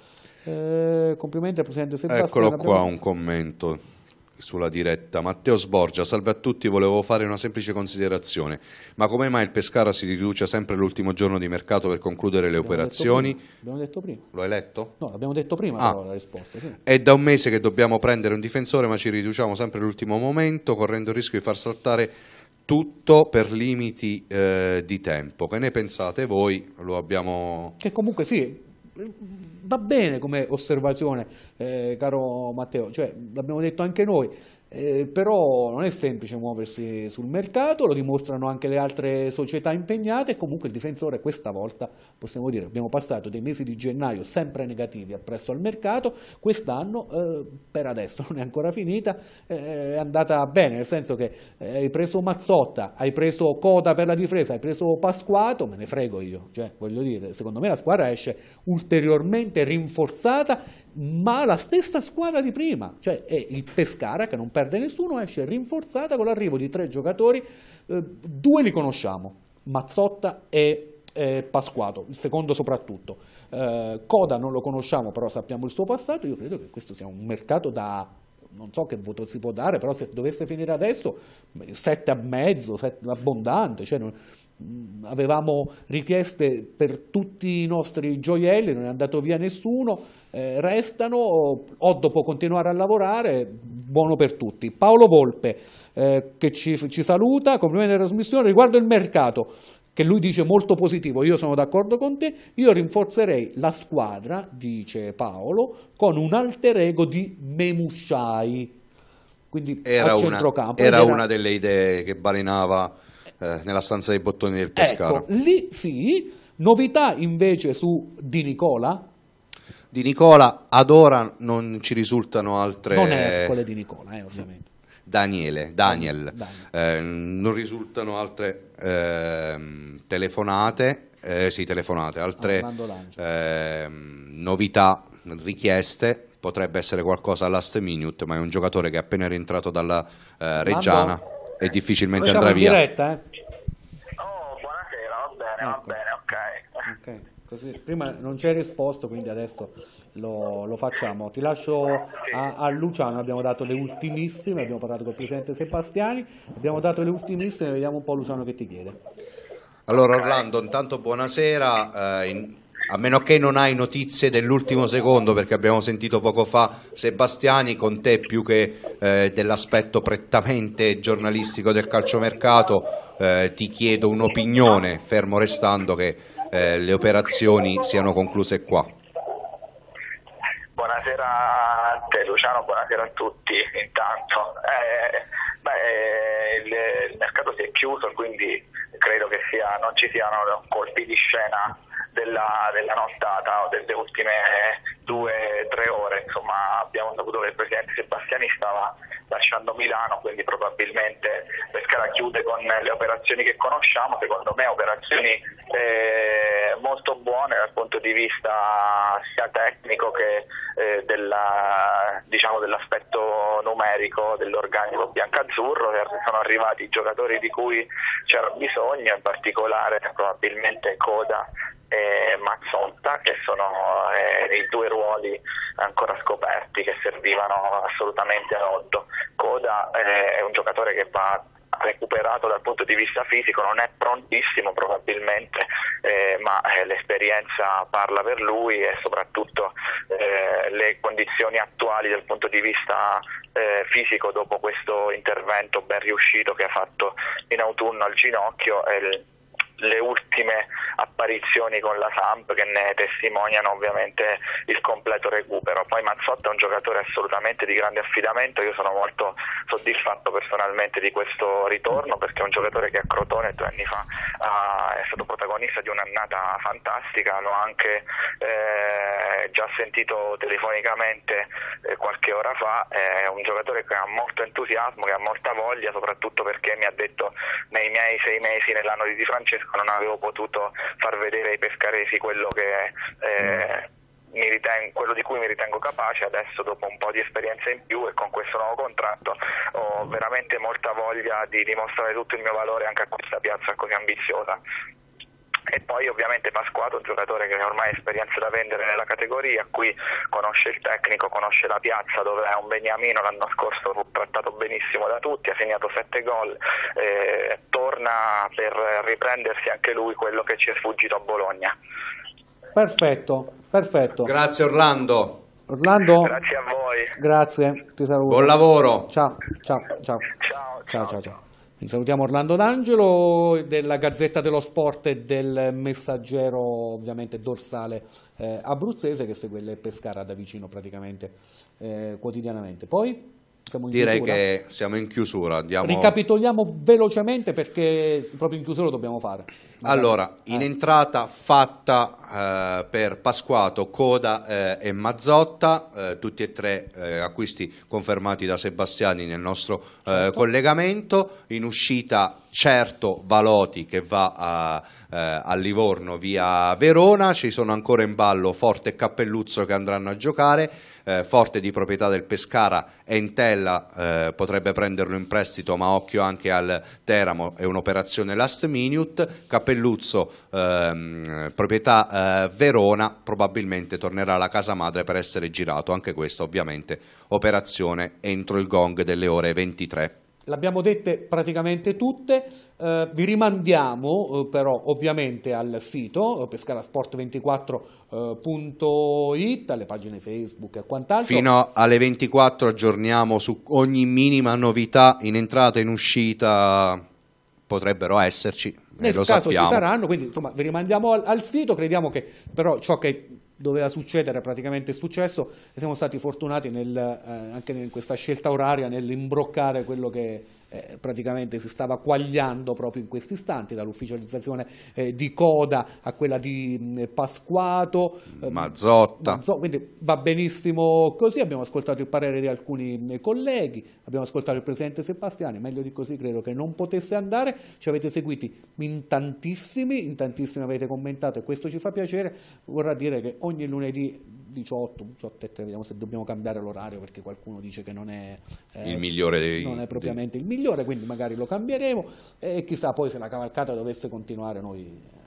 eh, complimenti al Presidente Sebastiano. Eccolo qua un commento sulla diretta. Matteo Sborgia, salve a tutti, volevo fare una semplice considerazione. Ma come mai il Pescara si riduce sempre l'ultimo giorno di mercato per concludere le abbiamo operazioni? Detto abbiamo detto prima. Lo hai letto? No, l'abbiamo detto prima ah. però, la risposta. Sì. È da un mese che dobbiamo prendere un difensore, ma ci riduciamo sempre l'ultimo momento, correndo il rischio di far saltare tutto per limiti eh, di tempo. Che ne pensate voi? Lo abbiamo... Che comunque sì, va bene come osservazione, eh, caro Matteo, cioè, l'abbiamo detto anche noi, eh, però non è semplice muoversi sul mercato, lo dimostrano anche le altre società impegnate comunque il difensore questa volta, possiamo dire, abbiamo passato dei mesi di gennaio sempre negativi appresso al mercato, quest'anno eh, per adesso non è ancora finita, eh, è andata bene, nel senso che eh, hai preso Mazzotta, hai preso Coda per la difesa, hai preso Pasquato, me ne frego io, cioè, voglio dire, secondo me la squadra esce ulteriormente rinforzata ma la stessa squadra di prima, cioè il Pescara che non perde nessuno, esce rinforzata con l'arrivo di tre giocatori, eh, due li conosciamo, Mazzotta e eh, Pasquato, il secondo soprattutto. Eh, Coda non lo conosciamo, però sappiamo il suo passato, io credo che questo sia un mercato da non so che voto si può dare, però se dovesse finire adesso, sette e mezzo, sette, abbondante, cioè non, Mm, avevamo richieste per tutti i nostri gioielli, non è andato via nessuno, eh, restano, Oddo può continuare a lavorare, buono per tutti. Paolo Volpe eh, che ci, ci saluta, complimenti alla trasmissione, riguardo il mercato che lui dice molto positivo, io sono d'accordo con te, io rinforzerei la squadra, dice Paolo, con un alter ego di Memushai quindi era, una, era, era una, delle idee che balenava eh, nella stanza dei bottoni del Pescara. Ecco, lì sì, novità invece su Di Nicola. Di Nicola ad ora non ci risultano altre... Non Ercole Di Nicola, eh, ovviamente. Daniele, Daniel, Daniel. Eh, non risultano altre ehm, telefonate eh, sì, telefonate, altre eh, novità, richieste, potrebbe essere qualcosa all'ast minute, ma è un giocatore che è appena rientrato dalla eh, Reggiana. Orlando e difficilmente Noi andrà via. Diretta, eh? Oh, buonasera, va bene, ecco. va bene, ok. okay. Così, prima non c'è risposto, quindi adesso lo, lo facciamo. Ti lascio a, a, Luciano, abbiamo dato le ultimissime, abbiamo parlato col presidente Sebastiani, abbiamo dato le ultimissime, vediamo un po' Luciano che ti chiede. Allora Orlando, intanto buonasera, eh, in a meno che non hai notizie dell'ultimo secondo, perché abbiamo sentito poco fa Sebastiani, con te più che eh, dell'aspetto prettamente giornalistico del calciomercato, eh, ti chiedo un'opinione, fermo restando che eh, le operazioni siano concluse qua. Buonasera a te Luciano, buonasera a tutti intanto. Eh, beh, il mercato si è chiuso, quindi credo che sia, non ci siano colpi di scena della, della nottata o delle ultime eh, due o tre ore. Insomma, abbiamo saputo che il presidente Sebastiani stava lasciando Milano, quindi probabilmente Pescara chiude con le operazioni che conosciamo, secondo me operazioni eh, molto buone dal punto di vista sia tecnico che eh, della, diciamo, dell'aspetto numerico dell'organico biancazzurro, cioè, sono arrivati i giocatori di cui c'era bisogno, in particolare probabilmente Coda e Mazzotta, che sono eh, i due ruoli ancora scoperti che servivano assolutamente a Oddo. Coda eh, è un giocatore che va recuperato dal punto di vista fisico, non è prontissimo probabilmente, eh, ma eh, l'esperienza parla per lui e soprattutto eh, le condizioni attuali dal punto di vista eh, fisico dopo questo intervento ben riuscito che ha fatto in autunno al ginocchio le ultime apparizioni con la Samp che ne testimoniano ovviamente il completo recupero. Poi Mazzotta è un giocatore assolutamente di grande affidamento, io sono molto soddisfatto personalmente di questo ritorno perché è un giocatore che a Crotone due anni fa uh, è stato protagonista di un'annata fantastica, l'ho anche eh, già sentito telefonicamente eh, qualche ora fa, è un giocatore che ha molto entusiasmo, che ha molta voglia, soprattutto perché mi ha detto nei miei sei mesi nell'anno di Di Francesco ecco, non avevo potuto far vedere ai pescaresi quello che... Eh, Ritengo, quello di cui mi ritengo capace, adesso dopo un po' di esperienza in più e con questo nuovo contratto ho veramente molta voglia di dimostrare tutto il mio valore anche a questa piazza così ambiziosa e poi ovviamente Pasquato, un giocatore che ormai ha esperienza da vendere nella categoria, qui conosce il tecnico, conosce la piazza dove è un beniamino, l'anno scorso fu trattato benissimo da tutti, ha segnato 7 gol, eh, torna per riprendersi anche lui quello che ci è sfuggito a Bologna. Perfetto, perfetto. Grazie Orlando. Orlando. Grazie a voi. Grazie, ti saluto. Buon lavoro. ciao, ciao. Ciao, ciao, ciao. ciao. ciao. Salutiamo Orlando D'Angelo della Gazzetta dello Sport e del messaggero ovviamente dorsale eh, abruzzese che segue il Pescara da vicino praticamente eh, quotidianamente. Poi Direi chiusura. che siamo in chiusura. Andiamo... Ricapitoliamo velocemente perché proprio in chiusura lo dobbiamo fare. Allora, eh. in entrata fatta eh, per Pasquato, Coda eh, e Mazzotta, eh, tutti e tre eh, acquisti confermati da Sebastiani nel nostro eh, certo. collegamento. In uscita certo Valoti che va a, eh, a, Livorno via Verona, ci sono ancora in ballo Forte e Cappelluzzo che andranno a giocare, eh, Forte di proprietà del Pescara è in eh, potrebbe prenderlo in prestito ma occhio anche al Teramo, è un'operazione last minute, Cappelluzzo ehm, proprietà eh, Verona probabilmente tornerà alla casa madre per essere girato, anche questa ovviamente operazione entro il gong delle ore 23. L'abbiamo dette praticamente tutte, eh, vi rimandiamo eh, però ovviamente al sito eh, pescarasport24.it, alle pagine Facebook e quant'altro. Fino alle 24 aggiorniamo su ogni minima novità in entrata e in uscita potrebbero esserci. Eh, Nel caso sappiamo. ci saranno, quindi insomma vi rimandiamo al, al sito, crediamo che però ciò che doveva succedere, praticamente è successo e siamo stati fortunati nel, eh, anche in questa scelta oraria nell'imbroccare quello che eh, praticamente si stava quagliando proprio in questi istanti, dall'ufficializzazione eh, di Coda a quella di mh, Pasquato. Eh, Mazzotta. Mazzotta. Quindi va benissimo così, abbiamo ascoltato il parere di alcuni eh, colleghi, abbiamo ascoltato il Presidente Sebastiani, meglio di così credo che non potesse andare, ci avete seguiti in tantissimi, in tantissimi avete commentato e questo ci fa piacere, vorrà dire che ogni lunedì 18, 18 e 3, vediamo se dobbiamo cambiare l'orario perché qualcuno dice che non è, eh, il migliore dei, non è propriamente dei... il migliore, quindi magari lo cambieremo e chissà poi se la cavalcata dovesse continuare noi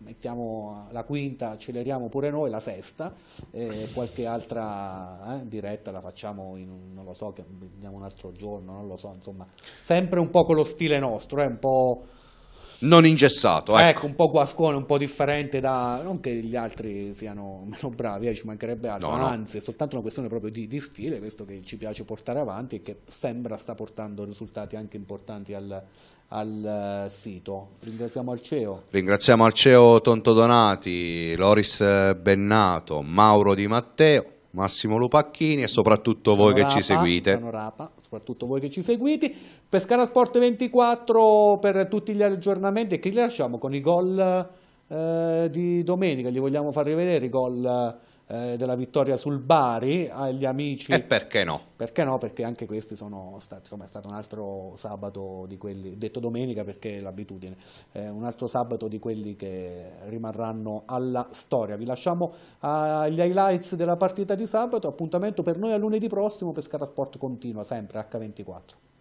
mettiamo la quinta, acceleriamo pure noi, la sesta e qualche altra eh, diretta la facciamo in, non lo so, che andiamo un altro giorno, non lo so, insomma, sempre un po' con lo stile nostro, eh, un po' non ingessato. Ecco. ecco. un po' guascone, un po' differente da... Non che gli altri siano meno bravi, eh, ci mancherebbe altro, no, no. anzi, è soltanto una questione proprio di, di, stile, questo che ci piace portare avanti e che sembra sta portando risultati anche importanti al, al eh, sito. Ringraziamo Alceo. Ringraziamo Alceo Tontodonati, Loris eh, Bennato, Mauro Di Matteo, Massimo Lupacchini e soprattutto Sono voi Rapa, che ci seguite. rapa soprattutto voi che ci seguite. Pescara Sport 24 per tutti gli aggiornamenti e che li lasciamo con i gol eh, di domenica, li vogliamo far rivedere i gol eh, della vittoria sul Bari agli amici. E perché no? Perché no? Perché anche questi sono stati, insomma è stato un altro sabato di quelli, detto domenica perché è l'abitudine, eh, un altro sabato di quelli che rimarranno alla storia. Vi lasciamo agli highlights della partita di sabato, appuntamento per noi a lunedì prossimo, Pescara Sport continua sempre H24.